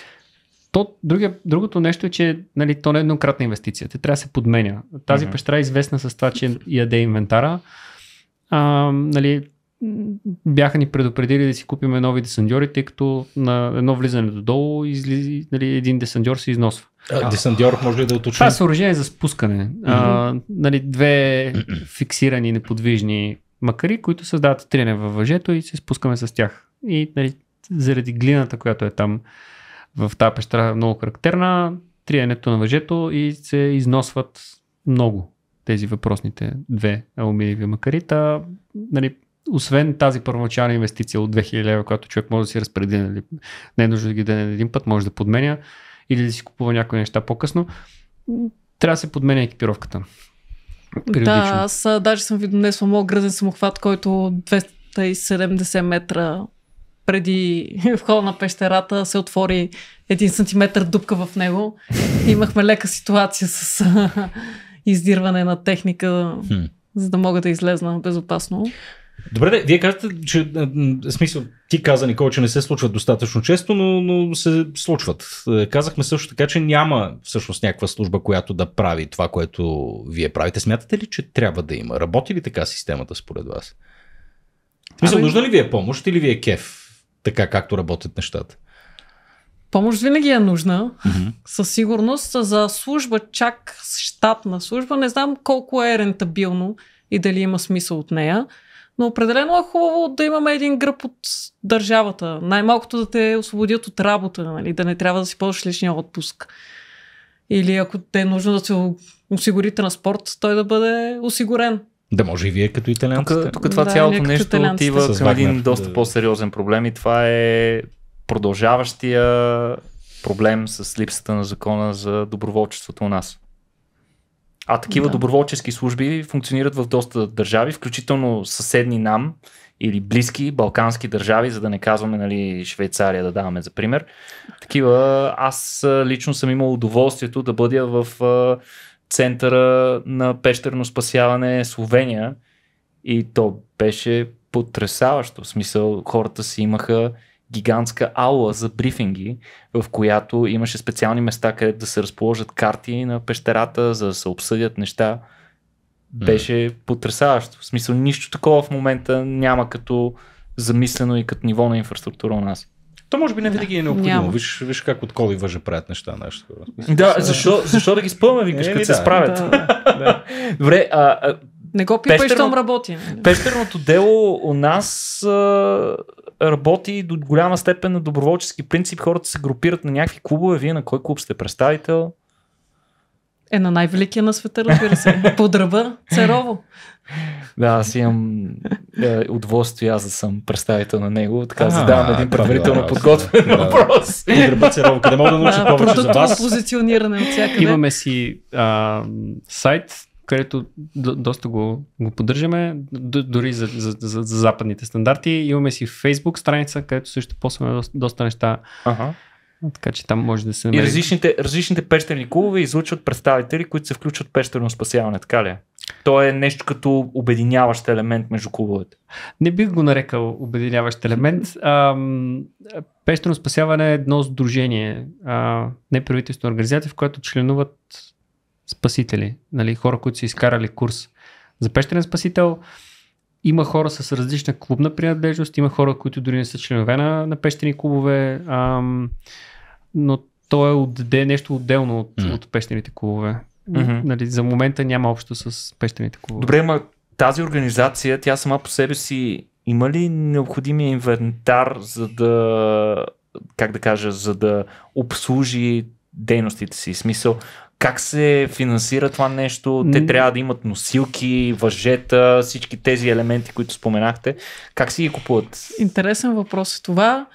То, другия, другото нещо е, че нали, то не е еднократна инвестиция. Те трябва да се подменя. Тази mm-hmm. пещера е известна с това, че яде инвентара. А, нали, бяха ни предупредили да си купиме нови десандьори, тъй като на едно влизане додолу излизи, нали, един десандьор се износва. А, десандьор може ли да уточни? Това е съоръжение за спускане. Mm-hmm. А, нали, две фиксирани неподвижни макари, които създават трене във въжето и се спускаме с тях. И нали, заради глината, която е там в тази пещера е много характерна, триенето на въжето и се износват много тези въпросните две алуминиеви макарита. Нали, освен тази първоначална инвестиция от 2000 лева, която човек може да си разпреди, нали, не е нужно да ги даде един път, може да подменя или да си купува някои неща по-късно, трябва да се подменя екипировката. Периодично. Да, аз даже съм ви донесла моят гръзен самохват, който 270 метра преди [LAUGHS] входа на пещерата се отвори един сантиметр дупка в него. Имахме лека ситуация с [LAUGHS] издирване на техника, за да мога да излезна безопасно. Добре, де, вие казвате, че смисъл, ти каза, Никол, че не се случват достатъчно често, но, но се случват. Е, казахме също така, че няма всъщност някаква служба, която да прави това, което вие правите. Смятате ли, че трябва да има? Работи ли така системата според вас? Смисъл, нужна ли ви е помощ или ви е кеф, така както работят нещата? Помощ винаги е нужна, mm-hmm. със сигурност. За служба, чак щатна служба, не знам колко е рентабилно и дали има смисъл от нея. Но определено е хубаво да имаме един гръб от държавата. Най-малкото да те освободят от работа, нали? да не трябва да си ползваш личния отпуск. Или ако те е нужно да се осигури транспорт, той да бъде осигурен. Да може и вие като италянците. Тук, тук това да, цялото нещо отива към Вагнер, един доста по-сериозен проблем и това е продължаващия проблем с липсата на закона за доброволчеството у нас. А такива да. доброволчески служби функционират в доста държави, включително съседни нам или близки балкански държави, за да не казваме нали, Швейцария да даваме за пример. Такива аз лично съм имал удоволствието да бъдя в центъра на пещерно спасяване Словения и то беше потрясаващо. В смисъл хората си имаха гигантска аула за брифинги, в която имаше специални места, където да се разположат карти на пещерата, за да се обсъдят неща. Беше mm. потрясаващо. В смисъл, нищо такова в момента няма като замислено и като ниво на инфраструктура у нас. То може би не винаги е да, е необходимо. Виж, виж как от коли въже правят неща нашите хора. Да, защо, защо да ги спъваме, викаш, е, като да, се справят? Да, [LAUGHS] Добре, а, а, не го пипай, Пещерно... щом работи. Пещерното дело у нас а, работи до голяма степен на доброволчески принцип. Хората се групират на някакви клубове. Вие на кой клуб сте представител? Е на най-великия на света, разбира се. [LAUGHS] Подръба, дръба, Церово. Да, аз имам е, удоволствие аз да съм представител на него. Така а, задавам един предварително да, подготвен да, въпрос. Подръба, Церово, къде мога да науча повече за вас? позициониране от всякъде. Имаме си а, сайт където до, доста го, го поддържаме, до, дори за, за, за, за западните стандарти. Имаме си Facebook страница, където също посваме доста, доста неща. Ага. Така че там може да се намери. И различните, различните пещерни клубове излучват представители, които се включват в пещерно спасяване, така ли е? То е нещо като обединяващ елемент между клубовете. Не бих го нарекал обединяващ елемент. пещерно спасяване е едно сдружение, а, неправителствена организация, в което членуват спасители, нали, хора, които са изкарали курс. За пещерен спасител има хора с различна клубна принадлежност, има хора, които дори не са членове на, на пещерни клубове, ам, но то е отде, нещо отделно от, mm. от пещерните клубове. Mm-hmm. Нали, за момента няма общо с пещерните клубове. Добре, ма тази организация, тя сама по себе си има ли необходимия инвентар, за да, как да кажа, за да обслужи дейностите си? Смисъл, как се финансира това нещо? Те трябва да имат носилки, въжета, всички тези елементи, които споменахте. Как си ги купуват? Интересен въпрос е това.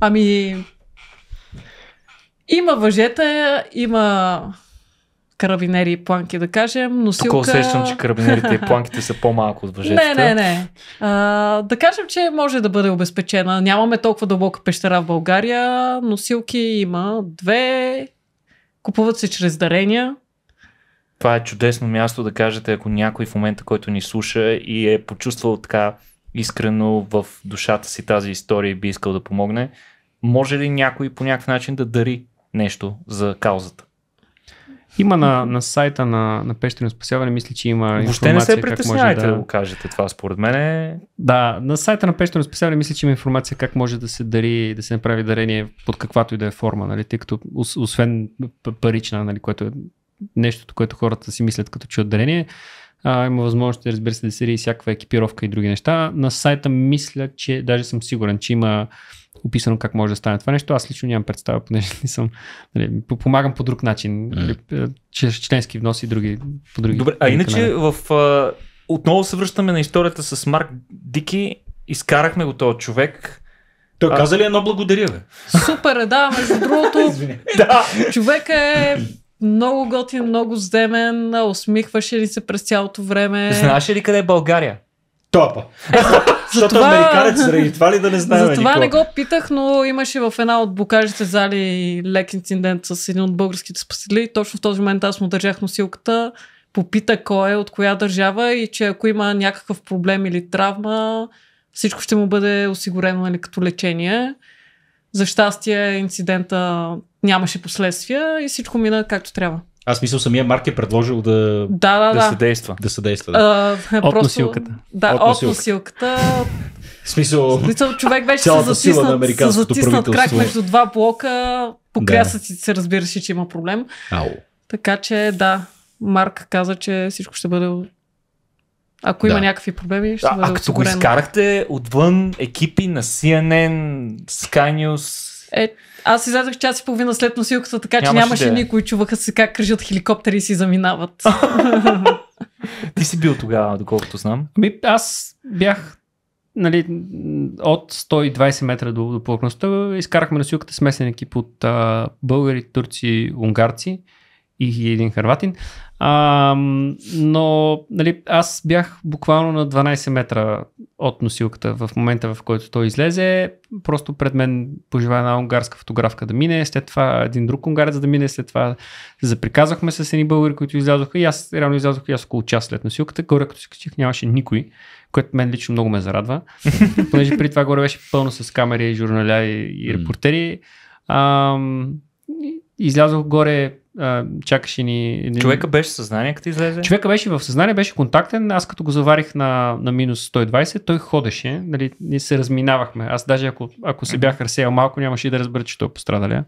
Ами, има въжета, има карабинери и планки, да кажем. Носилка... Тук усещам, че карабинерите и планките са по-малко от въжетата. Не, не, не. А, да кажем, че може да бъде обезпечена. Нямаме толкова дълбока пещера в България. Носилки има две, Купуват се чрез дарения. Това е чудесно място да кажете, ако някой в момента, който ни слуша и е почувствал така искрено в душата си тази история и би искал да помогне, може ли някой по някакъв начин да дари нещо за каузата? Има на, на сайта на, на Пещерно спасяване, мисля, че има Въобще информация. Въобще не се притеснявайте да... да го кажете, това според мен е... Да, на сайта на Пещерно спасяване мисля, че има информация как може да се дари, да се направи дарение под каквато и да е форма, нали? тъй като освен парична, нали, което е нещото, което хората си мислят като чуят дарение, а, има възможност, разбира се, да се и всякаква екипировка и други неща. На сайта мисля, че даже съм сигурен, че има описано как може да стане това нещо. Аз лично нямам представа, понеже не съм. Нали, помагам по друг начин. Mm. Членски внос и други. По други Добре, а е, иначе в. А, отново се връщаме на историята с Марк Дики. Изкарахме го този човек. Той а... каза ли едно благодаря, бе? Супер е, да, между другото. [LAUGHS] да. Човек е много готин, много земен, усмихваше ли се през цялото време. Знаеш ли къде е България? топа. [LAUGHS] Защото това... американец заради това ли да не знаем За това не го питах, но имаше в една от букажите зали лек инцидент с един от българските спасители точно в този момент аз му държах носилката, попита кой е, от коя държава и че ако има някакъв проблем или травма, всичко ще му бъде осигурено нали, като лечение. За щастие инцидента нямаше последствия и всичко мина както трябва. Аз мисля, самия Марк е предложил да, да, да, да, да. действа. Да действа. Да. А, от просто, носилката. Да, от, от носилката. В смисъл, смисъл, човек беше се затиснат, се затиснат крак между два блока, покрясат да. се, разбираше, че има проблем. Ау. Така че да, Марк каза, че всичко ще бъде ако да. има някакви проблеми, ще да, бъде Ако го изкарахте отвън екипи на CNN, Sky News, е, аз излязах час и половина след носилката, така че нямаше нямаше никой. Чуваха се как кръжат хеликоптери и си заминават. [LAUGHS] Ти си бил тогава, доколкото знам. Ми, аз бях нали, от 120 метра до, до плътността. Изкарахме носилката смесен екип от а, българи, турци, унгарци и един харватин. А, но нали, аз бях буквално на 12 метра от носилката в момента, в който той излезе. Просто пред мен пожива една унгарска фотографка да мине, след това един друг унгарец да мине, след това заприказахме с едни българи, които излязоха и аз реално излязох и аз около час след носилката. Горе като си качих нямаше никой, което мен лично много ме зарадва, [LAUGHS] понеже при това горе беше пълно с камери, журналя и, и репортери. А, излязох горе а, чакаше ни... Един... Човека беше в съзнание, като излезе? Човека беше в съзнание, беше контактен. Аз като го заварих на, на минус 120, той ходеше. Нали, ние се разминавахме. Аз даже ако, ако се бях разсеял малко, нямаше и да разбера, че той е пострадалия.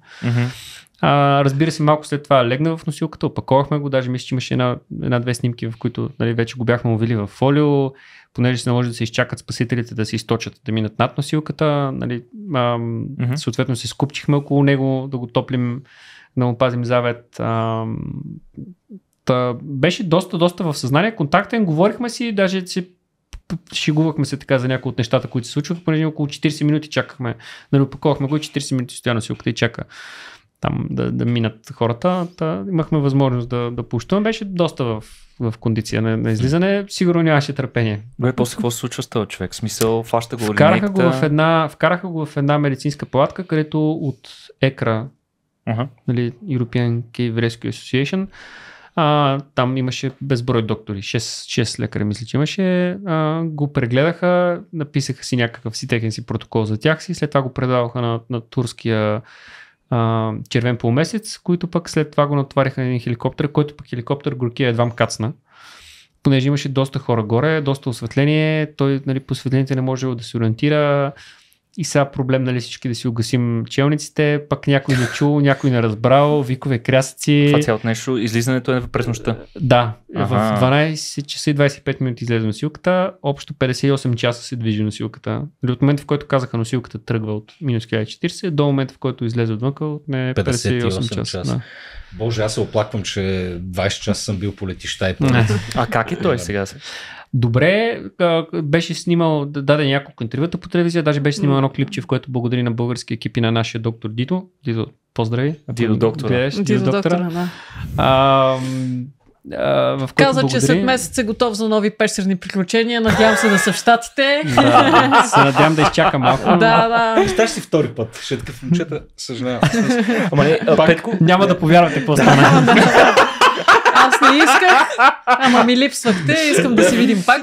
А, разбира се, малко след това легна в носилката, опаковахме го, даже мисля, че имаше една, една-две снимки, в които нали, вече го бяхме увели в фолио, понеже се наложи да се изчакат спасителите да се източат, да минат над носилката, нали, а, mm-hmm. съответно се скупчихме около него да го топлим да му пазим завет. А, та, беше доста, доста в съзнание, контактен, говорихме си, даже си шигувахме се така за някои от нещата, които се случват, понеже около 40 минути чакахме, нали, опаковахме го и 40 минути стояно си и чака там да, да минат хората. Та, имахме възможност да, да пущаме. Беше доста в, в кондиция на, на излизане. Сигурно нямаше търпение. Бе, после какво се случва с този човек? Смисъл, фаща го вкараха линейката... го в една, Вкараха го в една медицинска палатка, където от екра uh-huh. нали, European Cave Rescue Association. А, там имаше безброй доктори, 6, 6 лекари мисля, че имаше. А, го прегледаха, написаха си някакъв си техен си протокол за тях си, след това го предаваха на, на турския а, червен полумесец, които пък след това го натвариха на един хеликоптер, който пък хеликоптер Горкия едва кацна понеже имаше доста хора горе, доста осветление, той нали, по светлините не може да се ориентира, и сега проблем нали всички да си огасим челниците, пък някой не чул, някой не разбрал, викове, крясъци. Това цялото нещо, излизането е през нощта. Да, ага. в 12 часа и 25 минути излезе носилката, общо 58 часа се движи носилката. Или нали, от момента в който казаха носилката тръгва от минус 1040 до момента в който излезе от не отне 58, 58 часа. Час. Да. Боже, аз се оплаквам, че 20 часа съм бил по летища и по А как е той сега? добре. Беше снимал, даде няколко интервюта по телевизия, даже беше снимал едно клипче, в което благодари на български екипи на нашия доктор Дидо. Дидо, поздрави. Дито доктора. Гледаш, Дидо, Дидо доктора, да. А, в Каза, благодари. че след месец е готов за нови пещерни приключения. Надявам се да са в щатите. Да, се надявам да изчака малко. [LAUGHS] Да, да. Ще си втори път. Ще е такъв момчета, съжалявам. Ама не, Петко... Няма да повярвате какво стана. [LAUGHS] Аз не искам. ама ми липсвахте, искам да си видим пак.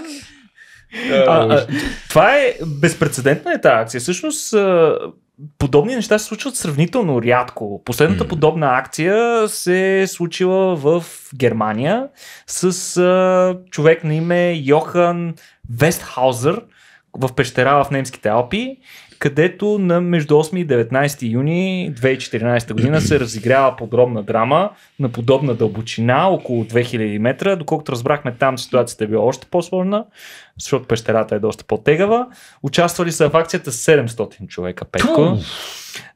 А, а, това е безпредседентна е тази акция. Всъщност, подобни неща се случват сравнително рядко. Последната mm. подобна акция се е случила в Германия с а, човек на име Йохан Вестхаузер в пещера в немските Алпи където на между 8 и 19 юни 2014 година се разиграва подробна драма на подобна дълбочина, около 2000 метра. Доколкото разбрахме, там ситуацията е била още по-сложна, защото пещерата е доста по-тегава. Участвали са в акцията 700 човека, Петко.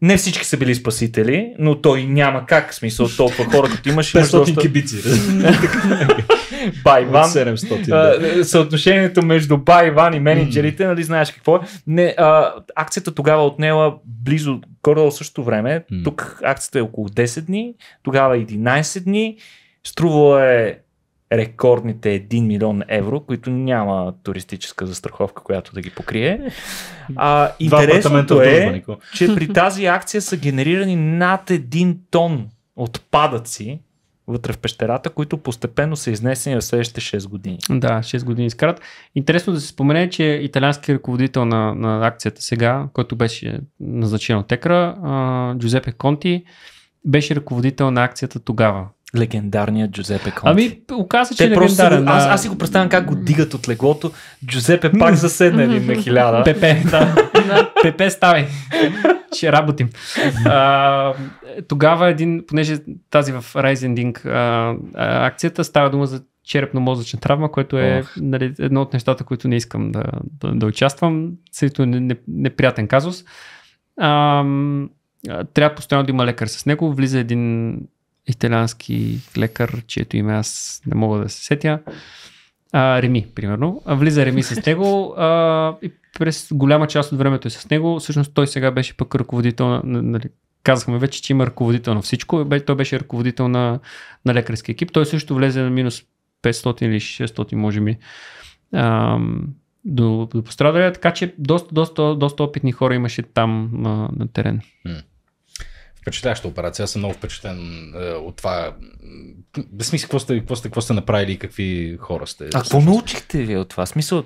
Не всички са били спасители, но той няма как, смисъл толкова хора, като имаше. 500 кибици. [LAUGHS] [LAUGHS] Байван. 700. Да. Съотношението между Байван и менеджерите, mm. нали знаеш какво е. Не, а, акцията тогава отнела близо, горе същото време. Mm. Тук акцията е около 10 дни, тогава 11 дни. Струвало е рекордните 1 милион евро, които няма туристическа застраховка, която да ги покрие. А, интересното е, че при тази акция са генерирани над 1 тон отпадъци вътре в пещерата, които постепенно са изнесени в следващите 6 години. Да, 6 години изкарат. Интересно да се спомене, че италиански ръководител на, на акцията сега, който беше назначен от екра, Джузепе Конти, беше ръководител на акцията тогава. Легендарният Джузепе Конти. Ами, оказа, че е легендарен. Просто, аз, аз си го представям как го дигат от леглото. Джузепе пак [LAUGHS] заседна един на хиляда. Пепе. Да да. Пепе, ставай. Ще работим. А, тогава един, понеже тази в Rising а, акцията става дума за черепно-мозъчна травма, което е oh. нали, едно от нещата, които не искам да, да, да участвам. Срито е не, не, неприятен казус. А, трябва постоянно да има лекар с него. Влиза един италиански лекар, чието име аз не мога да се сетя а, Реми, примерно. Влиза Реми с него а, и през голяма част от времето е с него. Всъщност той сега беше пък ръководител, нали, казахме вече, че има ръководител на всичко. Той беше ръководител на, на лекарски екип. Той също влезе на минус 500 или 600, може би, а, до, до пострадалия. Така че доста, доста, доста опитни хора имаше там а, на терен впечатляваща операция. Аз съм много впечатлен е, от това. Без смисъл, какво сте, какво, сте, какво сте направили и какви хора сте. А какво научихте ви от това? Смисъл,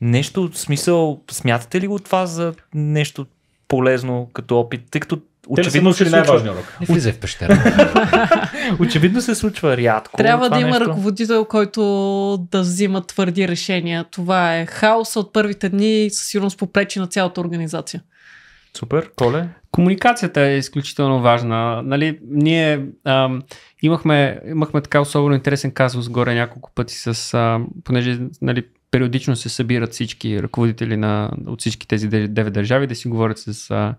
нещо, смисъл, смятате ли го от това за нещо полезно като опит? Тъй като Очевидно се случва. Най- урок. Не влизай в пещера. [LAUGHS] Очевидно се случва рядко. Трябва да има нещо. ръководител, който да взима твърди решения. Това е хаос от първите дни със сигурност попречи на цялата организация. Супер. Коле? Комуникацията е изключително важна. Нали, ние а, имахме, имахме така особено интересен казус горе няколко пъти с, а, понеже нали, периодично се събират всички ръководители на, от всички тези девет държави да си говорят с... А,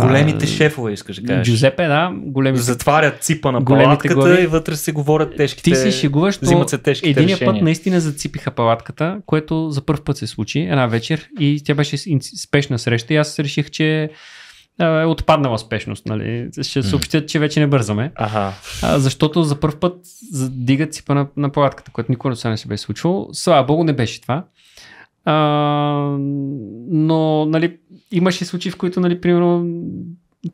големите а, шефове, искаш да кажеш. Джузепе, да. Големите, Затварят ципа на палатката глави. и вътре се говорят тежките... Ти си шегуваш, но се единия решения. път наистина заципиха палатката, което за първ път се случи една вечер и тя беше спешна среща и аз реших, че е, е отпаднала спешност. Нали? Ще съобщят, че вече не бързаме. Ага. А, защото за първ път дигат сипа на, на палатката, което никога не се беше случило. Слава богу, не беше това. А, но нали, имаше случаи, в които, нали, примерно,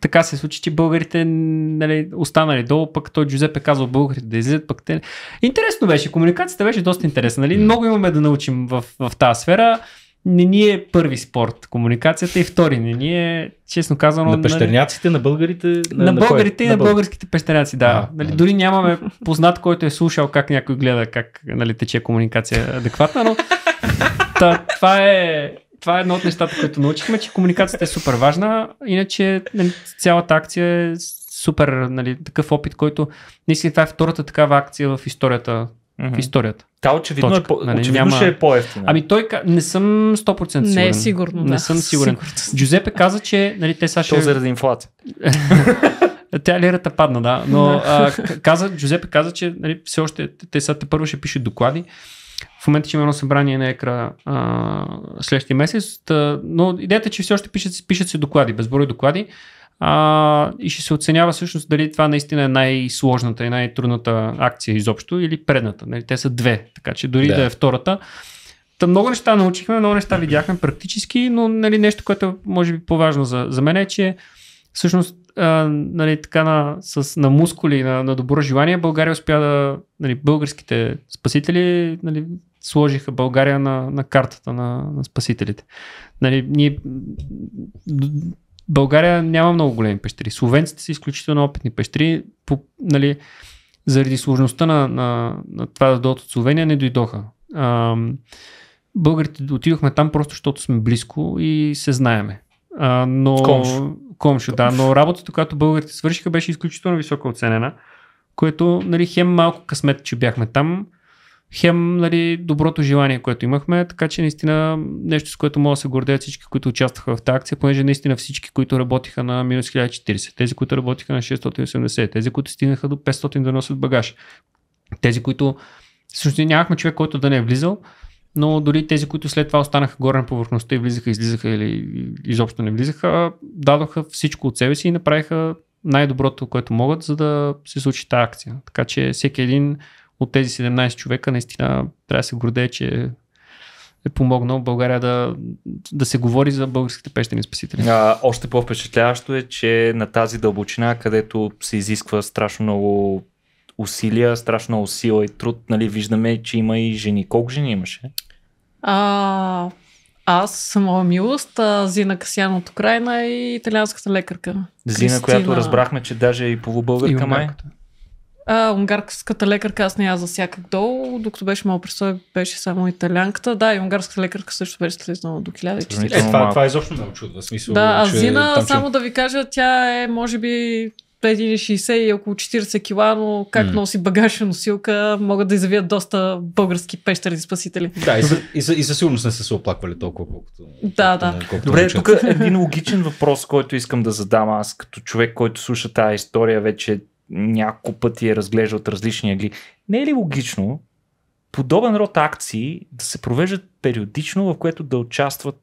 така се случи, че българите нали, останали долу, пък той е казал българите да излизат, пък те... Интересно беше, комуникацията беше доста интересна. Нали? Много имаме да научим в, в тази сфера не ни е първи спорт комуникацията и втори не ни е, честно казано... На нали, пещерняците, на българите? На, на българите на и на, на българските пещерняци, да. А, нали, дори нямаме познат, който е слушал как някой гледа как нали, тече комуникация адекватна, но та, това е... Това е едно от нещата, които научихме, че комуникацията е супер важна, иначе нали, цялата акция е супер нали, такъв опит, който наистина това е втората такава акция в историята mm-hmm. в историята. Та очевидно, е Точка. е по, нали, очевидно няма... ще е по-ефтина. Ами той не съм 100% сигурен. Не е сигурно, да. Не съм сигурен. Сигурно. Джузепе каза, че нали, те са ще... То заради инфлация. [LAUGHS] Тя лирата падна, да. Но а, каза, Джузепе каза, че нали, все още те са те първо ще пишат доклади. В момента ще има едно събрание на екра а, следващия месец. Та, но идеята е, че все още пишат, пишат се доклади, безброй доклади а, и ще се оценява всъщност дали това наистина е най-сложната и най-трудната акция изобщо или предната. Нали? Те са две, така че дори да, да е втората. Та много неща научихме, много неща видяхме практически, но нали, нещо, което е, може би по-важно за, за мен е, че всъщност а, нали, така на, с, на мускули, на, на добро желание, България успя да, нали, българските спасители нали, сложиха България на, на картата на, на спасителите. Нали, ние България няма много големи пещери. Словенците са изключително опитни пещери. По, нали, заради сложността на, на, на това да дойдат от Словения не дойдоха. А, българите отидохме там просто защото сме близко и се знаеме. А, но, комшо. комшо. да. Но работата, която българите свършиха, беше изключително високо оценена, което нали, хем малко късмет, че бяхме там, хем нали, доброто желание, което имахме, така че наистина нещо, с което мога да се гордея всички, които участваха в тази акция, понеже наистина всички, които работиха на минус 1040, тези, които работиха на 680, тези, които стигнаха до 500 да носят багаж, тези, които всъщност нямахме човек, който да не е влизал, но дори тези, които след това останаха горе на повърхността и влизаха, излизаха или изобщо не влизаха, дадоха всичко от себе си и направиха най-доброто, което могат, за да се случи тази акция. Така че всеки един от тези 17 човека наистина трябва да се гордее, че е помогнал България да, да се говори за българските пещени спасители. А, още по-впечатляващо е, че на тази дълбочина, където се изисква страшно много усилия, страшно много сила и труд, нали, виждаме, че има и жени. Колко жени имаше? А, аз, моя милост, Зина Касян от Украина и италианската лекарка. Зина, Кристина. която разбрахме, че даже е и полубългарка май. А, унгарската лекарка аз не я засяках долу, докато беше малко престой, беше само италянката. Да, и унгарската лекарка също беше слезнала до 1400. Е, това, това изобщо много очудва. Смисъл, да, че, Азина, там, че... само да ви кажа, тя е, може би, 1,60 и около 40 кила, но как mm. носи багаж носилка, могат да изявят доста български пещерни спасители. Да, и, за, и, и със сигурност не са се оплаквали толкова, колкото. Да, да. Колкото Добре, тук е един логичен въпрос, който искам да задам аз, като човек, който слуша тази история вече няколко пъти е разглеждал от различни агли. Не е ли логично подобен род акции да се провеждат периодично, в което да участват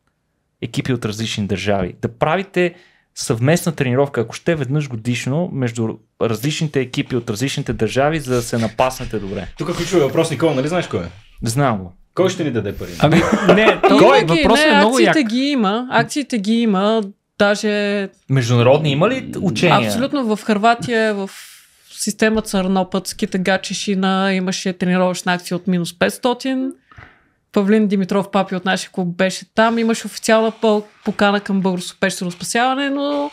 екипи от различни държави? Да правите съвместна тренировка, ако ще веднъж годишно, между различните екипи от различните държави, за да се напаснете добре. Тук е ключови въпрос, Никола, нали знаеш кой е? Знам го. Кой ще ни даде пари? Ами, не, [LAUGHS] той кой? Е, въпрос не, е много акциите як. ги има, акциите ги има, даже... Международни има ли учения? Абсолютно, в Харватия, в система Църнопътските гачешина имаше тренировъчна акция от минус 500. Павлин Димитров Папи от нашия клуб беше там. Имаше официална покана към българско пещерно спасяване, но...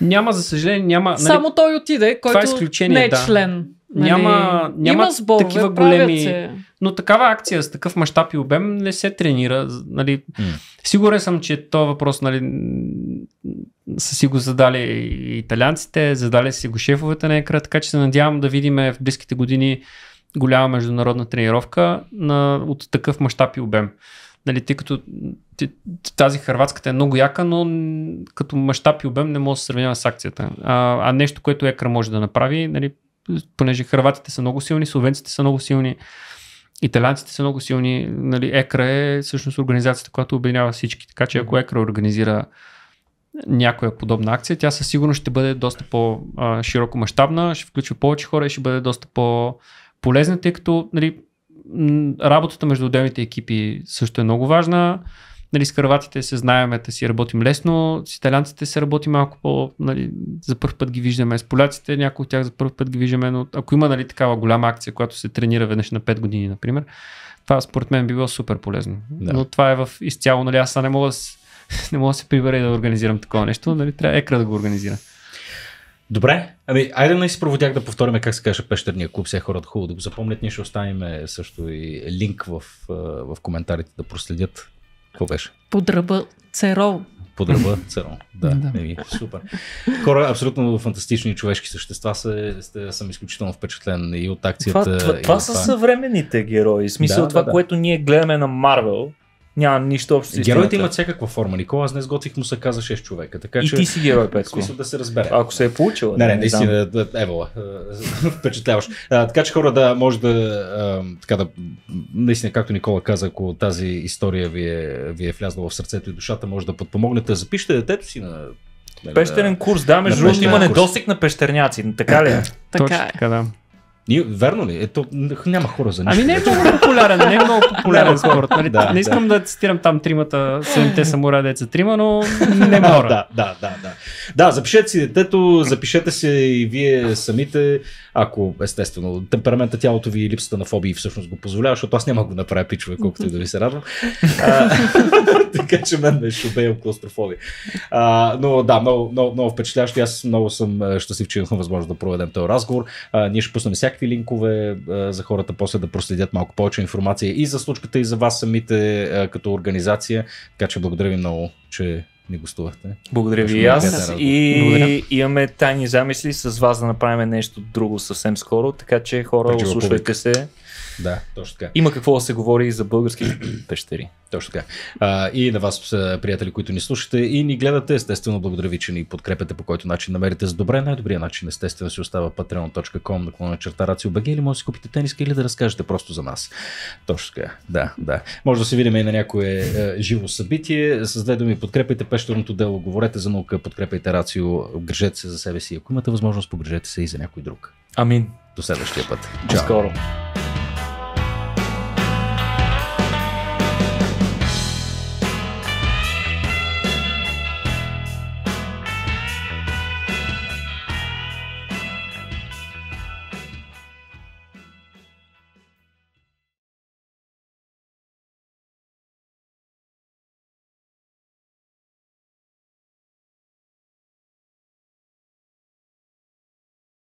Няма, за съжаление, няма... Нали... Само той отиде, който е не е да. член. Няма, нали, няма има сбор, такива големи. Се. Но такава акция с такъв мащаб и обем не се тренира. Нали. Mm. Сигурен съм, че този въпрос нали, са си го задали и италианците, задали си го шефовете на екра, така че се надявам да видим в близките години голяма международна тренировка на, от такъв мащаб и обем. Нали, тъй като тази хърватската е много яка, но като мащаб и обем не може да се сравнява с акцията. А, а нещо, което екра може да направи, нали, понеже хрватите са много силни, словенците са много силни, италянците са много силни. Нали, ЕКРА е всъщност организацията, която обединява всички. Така че ако ЕКРА организира някоя подобна акция, тя със сигурност ще бъде доста по-широко мащабна, ще включва повече хора и ще бъде доста по-полезна, тъй като нали, работата между отделните екипи също е много важна. Нали, с харватите се знаеме да си работим лесно, с италянците се работи малко по... Нали, за първ път ги виждаме, с поляците някои от тях за първ път ги виждаме, но ако има нали, такава голяма акция, която се тренира веднъж на 5 години, например, това според мен би било супер полезно. Да. Но това е в изцяло, нали, аз не мога да, [LAUGHS] не мога да се прибера и да организирам такова нещо, нали, трябва екра да го организира. Добре, ами айде не си проводях да повторим как се каже пещерния клуб, все хората хубаво да го запомнят, ние ще оставим е, също и линк в, е, в коментарите да проследят какво беше? Подръба, Церол. Подръба Церол. [LAUGHS] Да, да. Еми, супер. Хора, абсолютно фантастични човешки същества са, сте, съм изключително впечатлен и от акцията. Това, това, това, това са съвременните герои. В Смисъл да, това, да, да. което ние гледаме на Марвел, няма нищо общо с истината. Героите имат всякаква форма. Никола, аз днес готвих се каза 6 човека. Така, и че... ти си герой, Петко. Смисъл да се разбере. Ако се е получила. Не, не, не наистина, да, евала. [LAUGHS] Впечатляваш. А, така че хора да може да, а, така да, наистина, както Никола каза, ако тази история ви е, ви е влязла в сърцето и душата, може да подпомогнете. Запишете детето си на нали, Пещерен курс, да, между другото има недостиг на пещерняци, така ли? така е. Точно така, е. да. И, верно ли? Ето, няма хора за нищо. Ами не е много популярен, не е много популярен спорт. Нали? Да, не искам да. да цитирам там тримата, седемте саморадеца деца трима, но не [LAUGHS] мога. да, да, да, да. Да, запишете си детето, запишете се и вие самите. Ако, естествено, темперамента, тялото ви и липсата на фобии всъщност го позволява, защото аз няма го направя пичове, колкото и да ви се радвам. [LAUGHS] така че мен ме шубея клаустрофобия. А, но да, много, много, много впечатляващо. Аз много съм щастлив, че имам възможност да проведем този разговор. А, ние ще пуснем всякакви линкове а, за хората после да проследят малко повече информация и за случката, и за вас самите а, като организация. Така че благодаря ви много, че ни гостувахте. Благодаря ви и аз. И имаме тайни замисли с вас да направим нещо друго съвсем скоро, така че хора, услушайте се. Да, точно така. Има какво да се говори и за български [CLEARS THROAT] пещери. Точно така. А, и на вас, приятели, които ни слушате и ни гледате, естествено, благодаря ви, че ни подкрепяте по който начин намерите за добре. Най-добрият начин, естествено, си остава patreon.com, клона черта RACIOBG или може да си купите тениска или да разкажете просто за нас. Точно така. Да, да. Може да се видим и на някое е, живо събитие. С две думи, подкрепайте пещерното дело, говорете за наука, подкрепайте Рацио, грежете се за себе си. Ако имате възможност, погрежете се и за някой друг. Амин. До следващия път. Чао. Скоро.